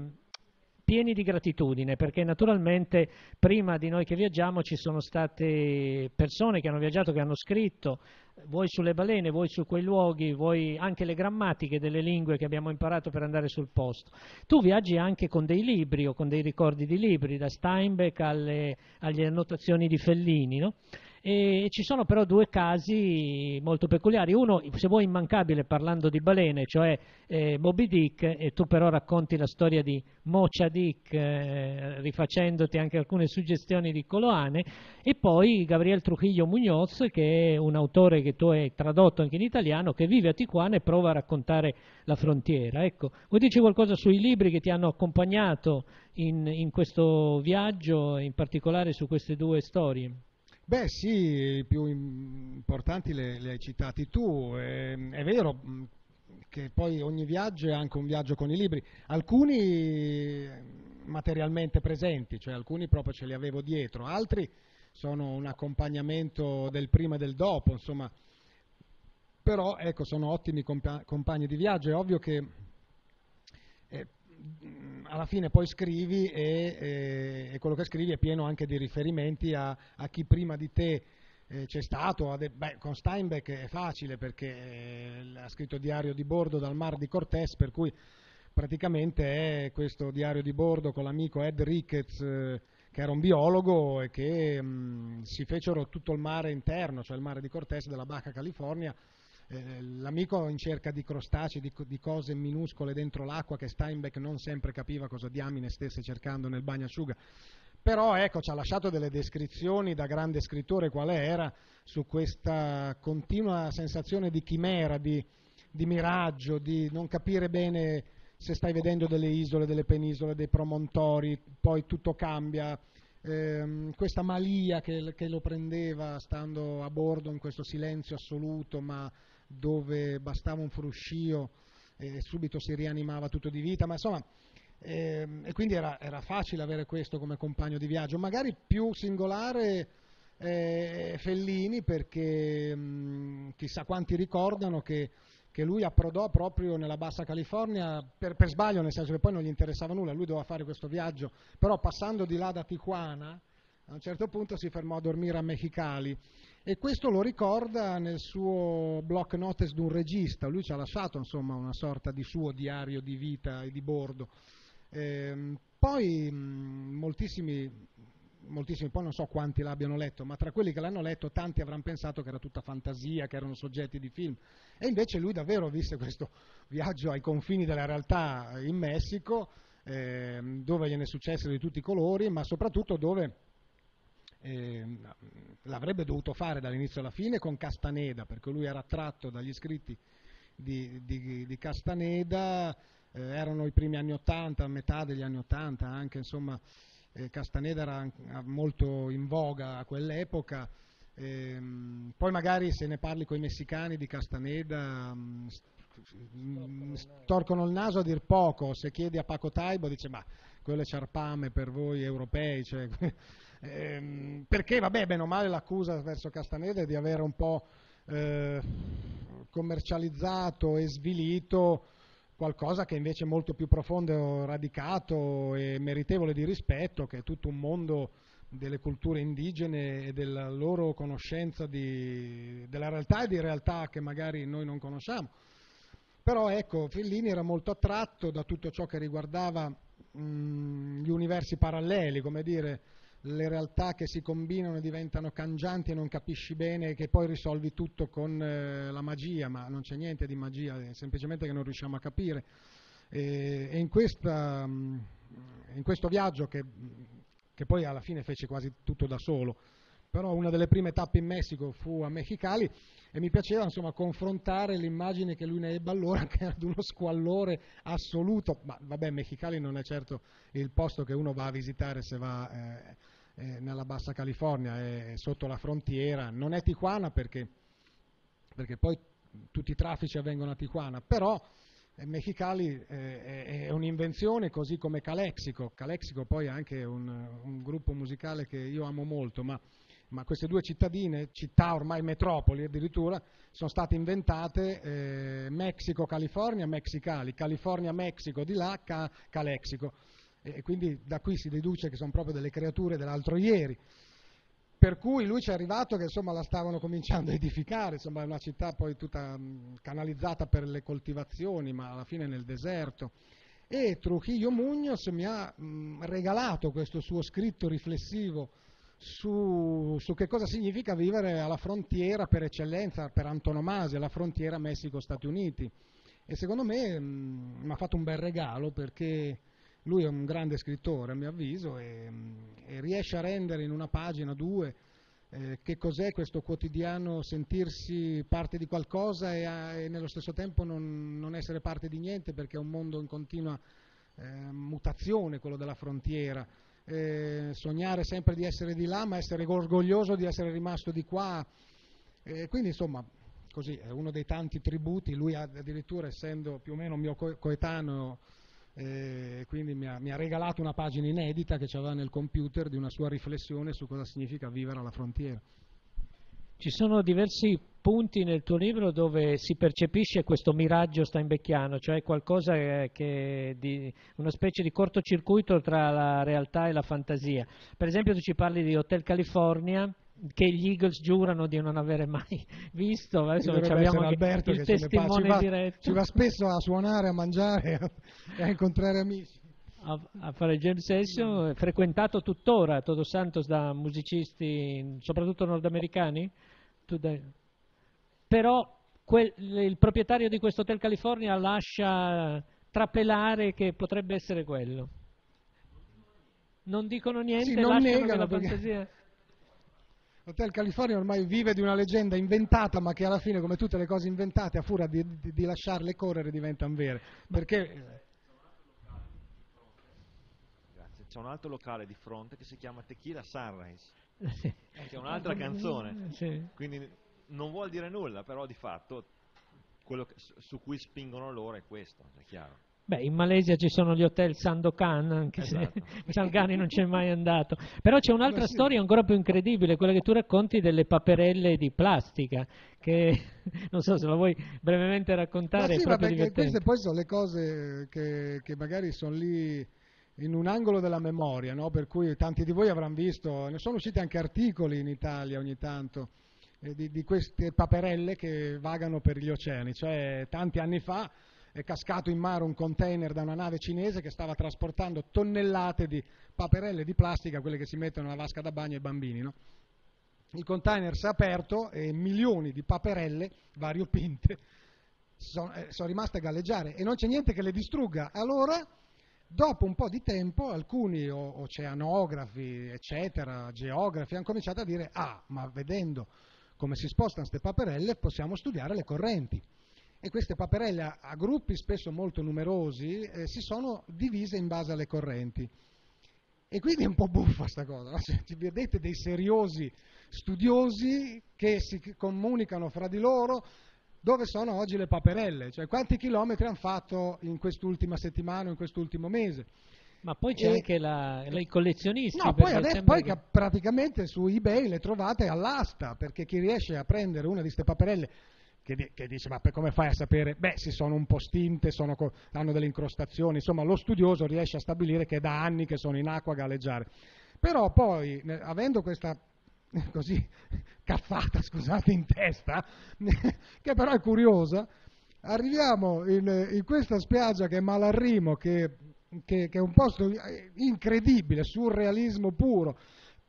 pieni di gratitudine perché naturalmente prima di noi che viaggiamo ci sono state persone che hanno viaggiato, che hanno scritto, voi sulle balene, voi su quei luoghi, voi anche le grammatiche delle lingue che abbiamo imparato per andare sul posto. Tu viaggi anche con dei libri o con dei ricordi di libri, da Steinbeck alle, alle annotazioni di Fellini, no? E ci sono però due casi molto peculiari. Uno, se vuoi, immancabile parlando di balene, cioè eh, Moby Dick, e tu però racconti la storia di Mocha Dick, eh, rifacendoti anche alcune suggestioni di Coloane, e poi Gabriel Trujillo Muñoz, che è un autore che tu hai tradotto anche in italiano, che vive a Tijuana e prova a raccontare la frontiera. Ecco, vuoi dirci qualcosa sui libri che ti hanno accompagnato in, in questo viaggio, in particolare su queste due storie? Beh sì, i più importanti le, le hai citati tu, è, ehm, è vero che poi ogni viaggio è anche un viaggio con i libri, alcuni materialmente presenti, cioè alcuni proprio ce li avevo dietro, altri sono un accompagnamento del prima e del dopo, insomma, però ecco, sono ottimi compa compagni di viaggio, è ovvio che eh, Mm, alla fine poi scrivi e, e, e, quello che scrivi è pieno anche di riferimenti a, a chi prima di te eh, c'è stato, de, beh, con Steinbeck è facile perché eh, ha scritto Diario di Bordo dal Mar di Cortés, per cui praticamente è questo Diario di Bordo con l'amico Ed Ricketts eh, che era un biologo e che mh, mm, si fecero tutto il mare interno, cioè il mare di Cortés della Baja California, eh, l'amico in cerca di crostacei, di, di, cose minuscole dentro l'acqua che Steinbeck non sempre capiva cosa diamine stesse cercando nel bagnasciuga. Però ecco, ci ha lasciato delle descrizioni da grande scrittore quale era su questa continua sensazione di chimera, di, di miraggio, di non capire bene se stai vedendo delle isole, delle penisole, dei promontori, poi tutto cambia. Eh, questa malia che, che, lo prendeva stando a bordo in questo silenzio assoluto, ma dove bastava un fruscio e subito si rianimava tutto di vita, ma insomma, ehm, e quindi era, era, facile avere questo come compagno di viaggio, magari più singolare eh, Fellini perché mh, chissà quanti ricordano che, che, lui approdò proprio nella Bassa California per, per, sbaglio, nel senso che poi non gli interessava nulla, lui doveva fare questo viaggio, però passando di là da Tijuana a un certo punto si fermò a dormire a Mexicali e questo lo ricorda nel suo block notice di un regista, lui ci ha lasciato insomma una sorta di suo diario di vita e di bordo. Ehm, poi mm, moltissimi, moltissimi, poi non so quanti l'abbiano letto, ma tra quelli che l'hanno letto tanti avranno pensato che era tutta fantasia, che erano soggetti di film, e invece lui davvero visse questo viaggio ai confini della realtà in Messico, ehm, dove gliene successero di tutti i colori, ma soprattutto dove eh, l'avrebbe dovuto fare dall'inizio alla fine con Castaneda, perché lui era attratto dagli scritti di, di, di Castaneda, eh, erano i primi anni 80, metà degli anni 80 anche, insomma eh, Castaneda era molto in voga a quell'epoca. Ehm, poi magari se ne parli con i messicani di Castaneda mm, mm, storcono il naso a dir poco, se chiedi a Paco Taibo dice ma quello è ciarpame per voi europei, cioè, Ehm, perché, vabbè, bene o male l'accusa verso Castaneda è di aver un po' eh, commercializzato e svilito qualcosa che invece è molto più profondo, radicato e meritevole di rispetto, che è tutto un mondo delle culture indigene e della loro conoscenza di, della realtà e di realtà che magari noi non conosciamo. Però ecco, Fellini era molto attratto da tutto ciò che riguardava mh, mm, gli universi paralleli, come dire, le realtà che si combinano e diventano cangianti e non capisci bene che poi risolvi tutto con eh, la magia, ma non c'è niente di magia, è semplicemente che non riusciamo a capire. E, e in, questa, mm, in, questo viaggio che, mm, che, poi alla fine fece quasi tutto da solo, però una delle prime tappe in Messico fu a Mexicali e mi piaceva insomma, confrontare l'immagine che lui ne ebbe allora, che era di uno squallore assoluto, ma vabbè Mexicali non è certo il posto che uno va a visitare se va... Eh, eh, nella Bassa California, è sotto la frontiera, non è Tijuana perché, perché poi tutti i traffici avvengono a Tijuana, però eh, Mexicali eh, è un'invenzione così come Calexico, Calexico poi è anche un, un gruppo musicale che io amo molto, ma, ma, queste due cittadine, città ormai metropoli addirittura, sono state inventate eh, Mexico-California, Mexicali, California-Mexico di là, Ca Calexico e quindi da qui si deduce che sono proprio delle creature dell'altro ieri. Per cui lui ci è arrivato che insomma la stavano cominciando a edificare, insomma è una città poi tutta mh, mm, canalizzata per le coltivazioni, ma alla fine nel deserto. E Trujillo Muñoz mi ha mh, mm, regalato questo suo scritto riflessivo su, su, che cosa significa vivere alla frontiera per eccellenza, per antonomasia, la frontiera Messico-Stati Uniti. E secondo me mm, mi ha fatto un bel regalo perché lui è un grande scrittore, a mio avviso, e, e riesce a rendere in una pagina, due, eh, che cos'è questo quotidiano sentirsi parte di qualcosa e, a, e nello stesso tempo non, non, essere parte di niente perché è un mondo in continua eh, mutazione, quello della frontiera. Eh, sognare sempre di essere di là ma essere orgoglioso di essere rimasto di qua. Eh, quindi insomma così, è uno dei tanti tributi, lui addirittura essendo più o meno mio coetaneo eh, quindi mi ha, mi ha, regalato una pagina inedita che aveva nel computer di una sua riflessione su cosa significa vivere alla frontiera. Ci sono diversi punti nel tuo libro dove si percepisce questo miraggio steinbecchiano, cioè qualcosa eh, che di, una specie di cortocircuito tra la realtà e la fantasia. Per esempio tu ci parli di Hotel California, che gli Eagles giurano di non avere mai visto. Adesso abbiamo Alberto il testimone ci va, diretto. Ci va spesso a suonare, a mangiare e a, incontrare amici. A, a, fare jam session, frequentato tuttora Todos Santos da musicisti, soprattutto nordamericani. Però quel, il proprietario di questo Hotel California lascia trapelare che potrebbe essere quello. Non dicono niente, sì, non negano, la perché... fantasia. L'Hotel California ormai vive di una leggenda inventata, ma che alla fine, come tutte le cose inventate, a furia di, di, di lasciarle correre diventano vere. Perché... C'è un altro locale di fronte che si chiama Tequila Sunrise, sì. che è un'altra canzone, sì. quindi non vuol dire nulla, però di fatto quello che, su cui spingono loro è questo, è chiaro. Beh, in Malesia ci sono gli hotel Sandokan, anche esatto. se Salgani non c'è mai andato. Però c'è un'altra sì. storia ancora più incredibile, quella che tu racconti delle paperelle di plastica, che non so se la vuoi brevemente raccontare. Ma sì, vabbè, queste poi sono le cose che, che magari sono lì in un angolo della memoria, no? per cui tanti di voi avranno visto, ne sono usciti anche articoli in Italia ogni tanto, eh, di, di, queste paperelle che vagano per gli oceani, cioè tanti anni fa è cascato in mare un container da una nave cinese che stava trasportando tonnellate di paperelle di plastica, quelle che si mettono nella vasca da bagno ai bambini. No? Il container si è aperto e milioni di paperelle variopinte sono, eh, sono rimaste a galleggiare e non c'è niente che le distrugga. Allora, dopo un po' di tempo, alcuni oceanografi, eccetera, geografi, hanno cominciato a dire, ah, ma vedendo come si spostano queste paperelle possiamo studiare le correnti e queste paperelle a, gruppi spesso molto numerosi eh, si sono divise in base alle correnti. E quindi è un po' buffa sta cosa, no? cioè, ci vedete dei seriosi studiosi che si comunicano fra di loro dove sono oggi le paperelle, cioè quanti chilometri hanno fatto in quest'ultima settimana in quest'ultimo mese. Ma poi c'è anche la, la, i collezionisti. No, poi, adesso, poi che... praticamente su eBay le trovate all'asta, perché chi riesce a prendere una di queste paperelle che, che dice ma come fai a sapere? Beh, si sono un po' stinte, sono, hanno delle incrostazioni, insomma lo studioso riesce a stabilire che è da anni che sono in acqua a galleggiare. Però poi, ne, avendo questa così caffata, scusate, in testa, che però è curiosa, arriviamo in, in questa spiaggia che è Malarrimo, che, che, che è un posto eh, incredibile, surrealismo puro,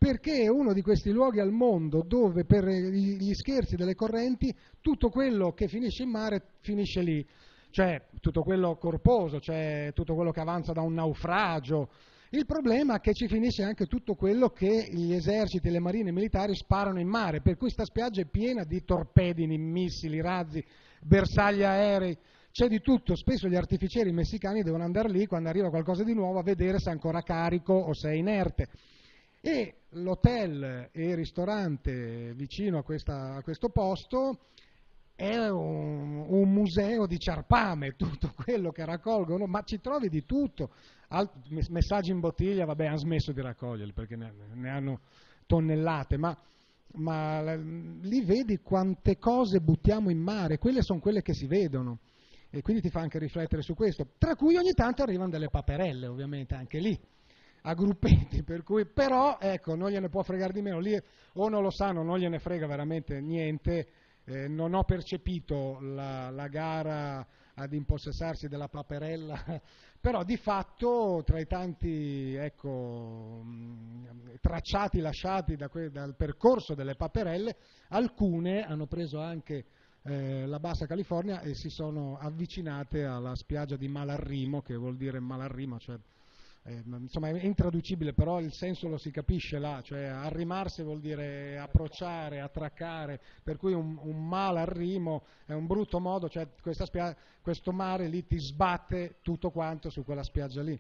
perché è uno di questi luoghi al mondo dove per gli scherzi delle correnti tutto quello che finisce in mare finisce lì, cioè tutto quello corposo, cioè tutto quello che avanza da un naufragio. Il problema è che ci finisce anche tutto quello che gli eserciti, le marine militari sparano in mare, per cui questa spiaggia è piena di torpedini, missili, razzi, bersagli aerei, c'è di tutto, spesso gli artificieri messicani devono andare lì quando arriva qualcosa di nuovo a vedere se è ancora carico o se è inerte e l'hotel e il ristorante vicino a, questa, a questo posto è un, un, museo di ciarpame tutto quello che raccolgono, ma ci trovi di tutto. Alt messaggi in bottiglia, vabbè, hanno smesso di raccoglierli perché ne, ne hanno tonnellate, ma, ma lì vedi quante cose buttiamo in mare, quelle sono quelle che si vedono e quindi ti fa anche riflettere su questo, tra cui ogni tanto arrivano delle paperelle ovviamente anche lì a gruppetti, per cui, però ecco, non gliene può fregare di meno, lì o non lo sanno, non gliene frega veramente niente, eh, non ho percepito la, la, gara ad impossessarsi della paperella, però di fatto tra i tanti ecco, mm, tracciati lasciati da dal percorso delle paperelle, alcune hanno preso anche eh, la Bassa California e si sono avvicinate alla spiaggia di Malarrimo, che vuol dire Malarrimo, cioè Ehm, insomma è intraducibile però il senso lo si capisce là, cioè arrimarsi vuol dire approcciare, attraccare, per cui un, un mal arrimo è un brutto modo, cioè questo mare lì ti sbatte tutto quanto su quella spiaggia lì.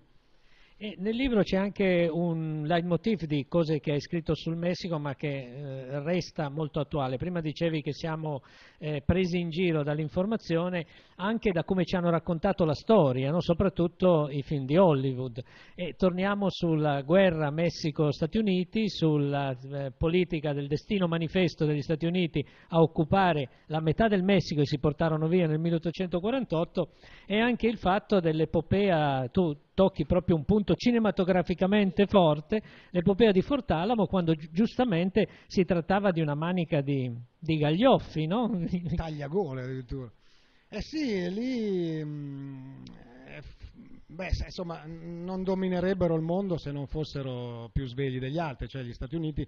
E nel libro c'è anche un leitmotiv di cose che hai scritto sul Messico ma che eh, resta molto attuale. Prima dicevi che siamo eh, presi in giro dall'informazione anche da come ci hanno raccontato la storia, no? soprattutto i film di Hollywood. E torniamo sulla guerra Messico-Stati Uniti, sulla eh, politica del destino manifesto degli Stati Uniti a occupare la metà del Messico e si portarono via nel 1848 e anche il fatto dell'epopea, tu tocchi proprio un punto cinematograficamente forte, l'epopea di Fortalamo, quando giustamente si trattava di una manica di, di Gaglioffi, no? Tagliagole addirittura. Eh sì, lì mm, eh, beh, insomma, non dominerebbero il mondo se non fossero più svegli degli altri, cioè gli Stati Uniti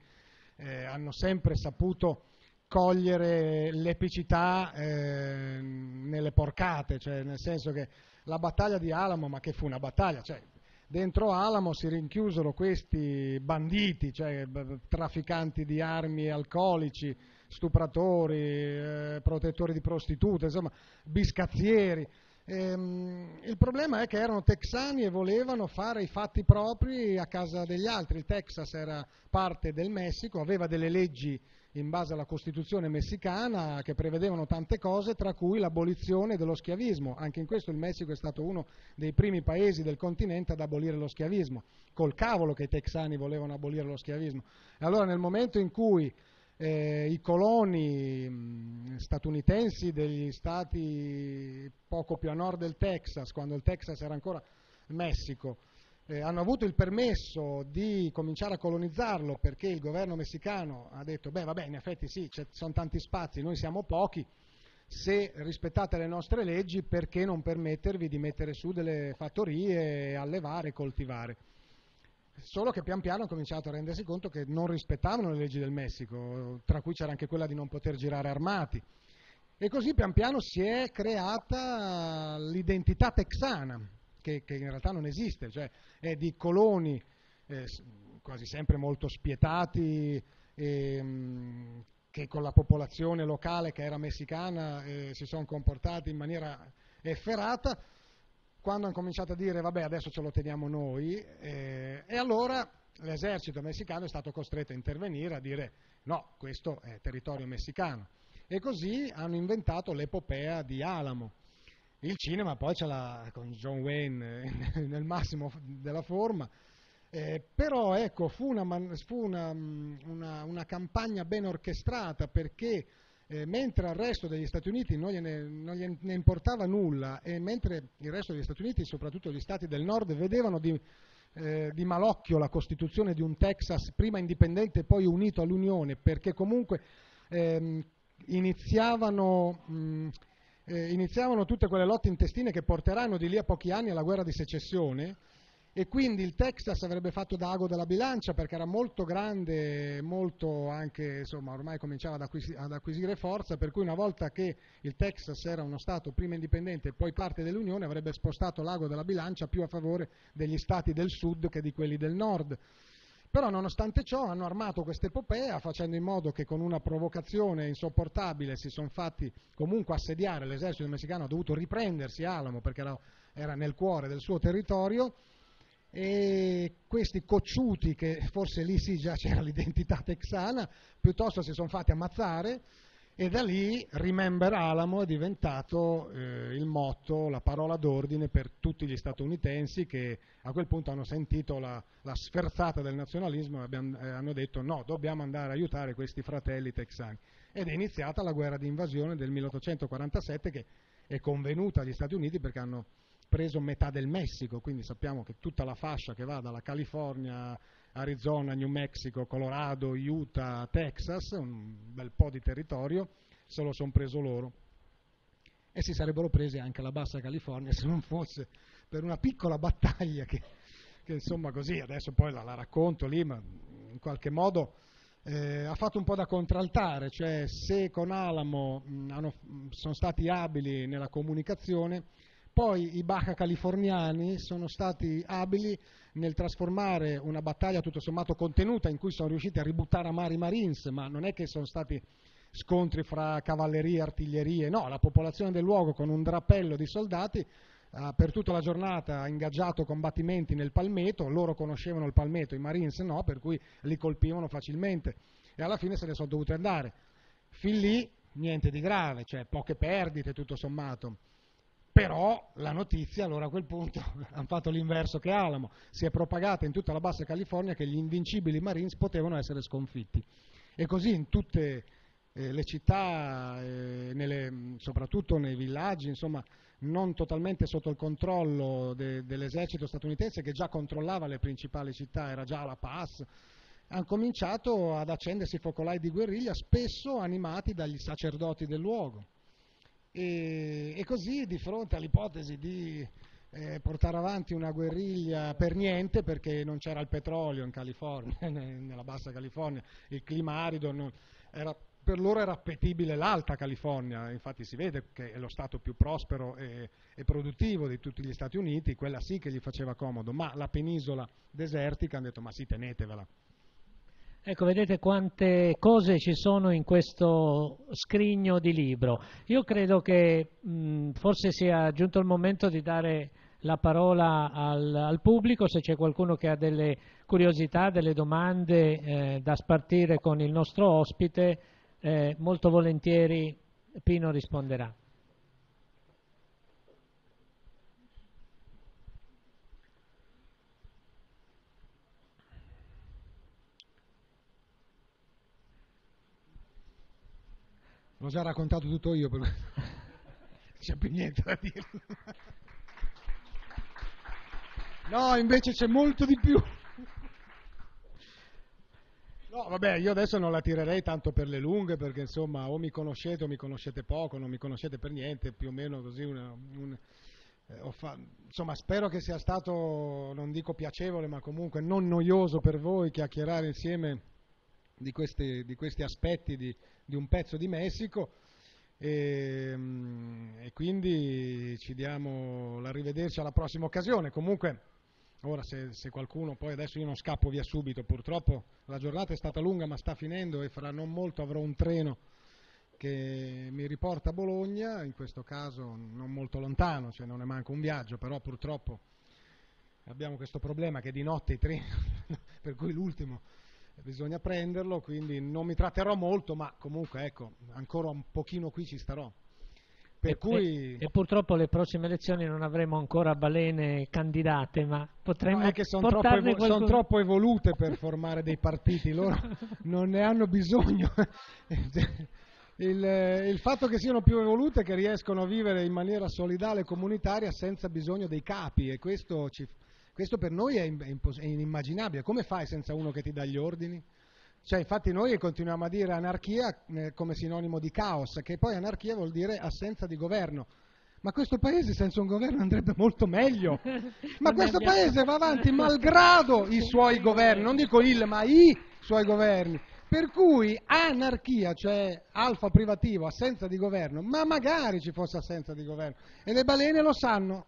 eh, hanno sempre saputo cogliere l'epicità eh, nelle porcate, cioè nel senso che la battaglia di Alamo, ma che fu una battaglia, cioè, dentro Alamo si rinchiusero questi banditi, cioè trafficanti di armi alcolici, stupratori, eh, protettori di prostitute, insomma, biscazzieri. Ehm, il problema è che erano texani e volevano fare i fatti propri a casa degli altri. Il Texas era parte del Messico, aveva delle leggi in base alla Costituzione messicana che prevedevano tante cose, tra cui l'abolizione dello schiavismo. Anche in questo il Messico è stato uno dei primi paesi del continente ad abolire lo schiavismo. Col cavolo che i texani volevano abolire lo schiavismo. E allora nel momento in cui eh, i coloni mh, statunitensi degli stati poco più a nord del Texas, quando il Texas era ancora Messico, eh, hanno avuto il permesso di cominciare a colonizzarlo perché il governo messicano ha detto beh vabbè in effetti sì, ci sono tanti spazi, noi siamo pochi, se rispettate le nostre leggi perché non permettervi di mettere su delle fattorie, allevare e coltivare. Solo che pian piano hanno cominciato a rendersi conto che non rispettavano le leggi del Messico, tra cui c'era anche quella di non poter girare armati. E così pian piano si è creata l'identità texana, che, che in realtà non esiste, cioè è di coloni eh, quasi sempre molto spietati eh, che con la popolazione locale che era messicana eh, si sono comportati in maniera efferata, quando hanno cominciato a dire vabbè adesso ce lo teniamo noi eh, e allora l'esercito messicano è stato costretto a intervenire, a dire no, questo è territorio messicano. E così hanno inventato l'epopea di Alamo il cinema poi ce l'ha con John Wayne eh, nel massimo della forma, eh, però ecco, fu, una, fu una, mm, una, una, campagna ben orchestrata perché eh, mentre al resto degli Stati Uniti non gliene, non gliene importava nulla e mentre il resto degli Stati Uniti, soprattutto gli stati del nord, vedevano di, eh, di malocchio la costituzione di un Texas prima indipendente e poi unito all'Unione, perché comunque ehm, iniziavano... Mh, mm, eh, iniziavano tutte quelle lotte intestine che porteranno di lì a pochi anni alla guerra di secessione e quindi il Texas avrebbe fatto da ago della bilancia perché era molto grande, molto anche, insomma, ormai cominciava ad, acquisire, ad acquisire forza, per cui una volta che il Texas era uno Stato prima indipendente e poi parte dell'Unione avrebbe spostato l'ago della bilancia più a favore degli Stati del Sud che di quelli del Nord. Però nonostante ciò hanno armato questa epopea facendo in modo che con una provocazione insopportabile si sono fatti comunque assediare, l'esercito messicano ha dovuto riprendersi Alamo perché era, era nel cuore del suo territorio e questi cocciuti che forse lì sì già c'era l'identità texana piuttosto si sono fatti ammazzare e da lì Remember Alamo è diventato eh, il motto, la parola d'ordine per tutti gli statunitensi che a quel punto hanno sentito la, la sferzata del nazionalismo e abbiamo, eh, hanno detto no, dobbiamo andare a aiutare questi fratelli texani. Ed è iniziata la guerra di invasione del 1847 che è convenuta agli Stati Uniti perché hanno preso metà del Messico, quindi sappiamo che tutta la fascia che va dalla California Arizona, New Mexico, Colorado, Utah, Texas, un bel po' di territorio, se lo sono preso loro. E si sarebbero presi anche la Bassa California se non fosse per una piccola battaglia che, che insomma così, adesso poi la, la, racconto lì, ma in qualche modo eh, ha fatto un po' da contraltare, cioè se con Alamo mh, mm, hanno, mm, sono stati abili nella comunicazione, poi i Baja californiani sono stati abili nel trasformare una battaglia tutto sommato contenuta in cui sono riusciti a ributtare a mari Marines, ma non è che sono stati scontri fra cavalleria e artiglierie, no, la popolazione del luogo con un drappello di soldati Uh, per tutta la giornata ha ingaggiato combattimenti nel palmeto, loro conoscevano il palmeto, i Marines no, per cui li colpivano facilmente e alla fine se ne sono dovuti andare. Fin lì niente di grave, cioè poche perdite tutto sommato però la notizia allora a quel punto hanno fatto l'inverso che Alamo, si è propagata in tutta la Bassa California che gli invincibili Marines potevano essere sconfitti e così in tutte eh, le città, eh, nelle, mm, soprattutto nei villaggi, insomma non totalmente sotto il controllo de, dell'esercito statunitense che già controllava le principali città, era già La Paz, hanno cominciato ad accendersi focolai di guerriglia spesso animati dagli sacerdoti del luogo e, e così di fronte all'ipotesi di eh, portare avanti una guerriglia per niente perché non c'era il petrolio in California, nella bassa California, il clima arido non, era per loro era appetibile l'Alta California, infatti si vede che è lo stato più prospero e, e, produttivo di tutti gli Stati Uniti, quella sì che gli faceva comodo, ma la penisola desertica hanno detto ma sì tenetevela. Ecco, vedete quante cose ci sono in questo scrigno di libro. Io credo che mh, forse sia giunto il momento di dare la parola al, al pubblico, se c'è qualcuno che ha delle curiosità, delle domande eh, da spartire con il nostro ospite, eh, molto volentieri Pino risponderà. L'ho già raccontato tutto io, per... non c'è più niente da dire. No, invece c'è molto di più. No, vabbè, io adesso non la tirerei tanto per le lunghe perché insomma o mi conoscete o mi conoscete poco, non mi conoscete per niente, più o meno così. Una, un, eh, fa... Insomma, spero che sia stato, non dico piacevole, ma comunque non noioso per voi chiacchierare insieme di questi, di questi aspetti di, di, un pezzo di Messico e, ehm, e, quindi ci diamo l'arrivederci alla prossima occasione. Comunque, ora se, se, qualcuno, poi adesso io non scappo via subito, purtroppo la giornata è stata lunga ma sta finendo e fra non molto avrò un treno che mi riporta a Bologna, in questo caso non molto lontano, cioè non è manco un viaggio, però purtroppo abbiamo questo problema che di notte i treni, per cui l'ultimo bisogna prenderlo, quindi non mi tratterò molto, ma comunque ecco, ancora un pochino qui ci starò. E, cui... e, e, purtroppo le prossime elezioni non avremo ancora balene candidate, ma potremmo no, è che sono troppo, evo- qualcun... son troppo evolute per formare dei partiti, loro non ne hanno bisogno. Il, il, fatto che siano più evolute, che riescono a vivere in maniera solidale e comunitaria senza bisogno dei capi e questo ci, questo per noi è, inimmaginabile. Come fai senza uno che ti dà gli ordini? Cioè, infatti noi continuiamo a dire anarchia eh, come sinonimo di caos, che poi anarchia vuol dire assenza di governo. Ma questo paese senza un governo andrebbe molto meglio. Ma questo paese va avanti malgrado i suoi governi, non dico il, ma i suoi governi. Per cui anarchia, cioè alfa privativo, assenza di governo, ma magari ci fosse assenza di governo. E le balene lo sanno.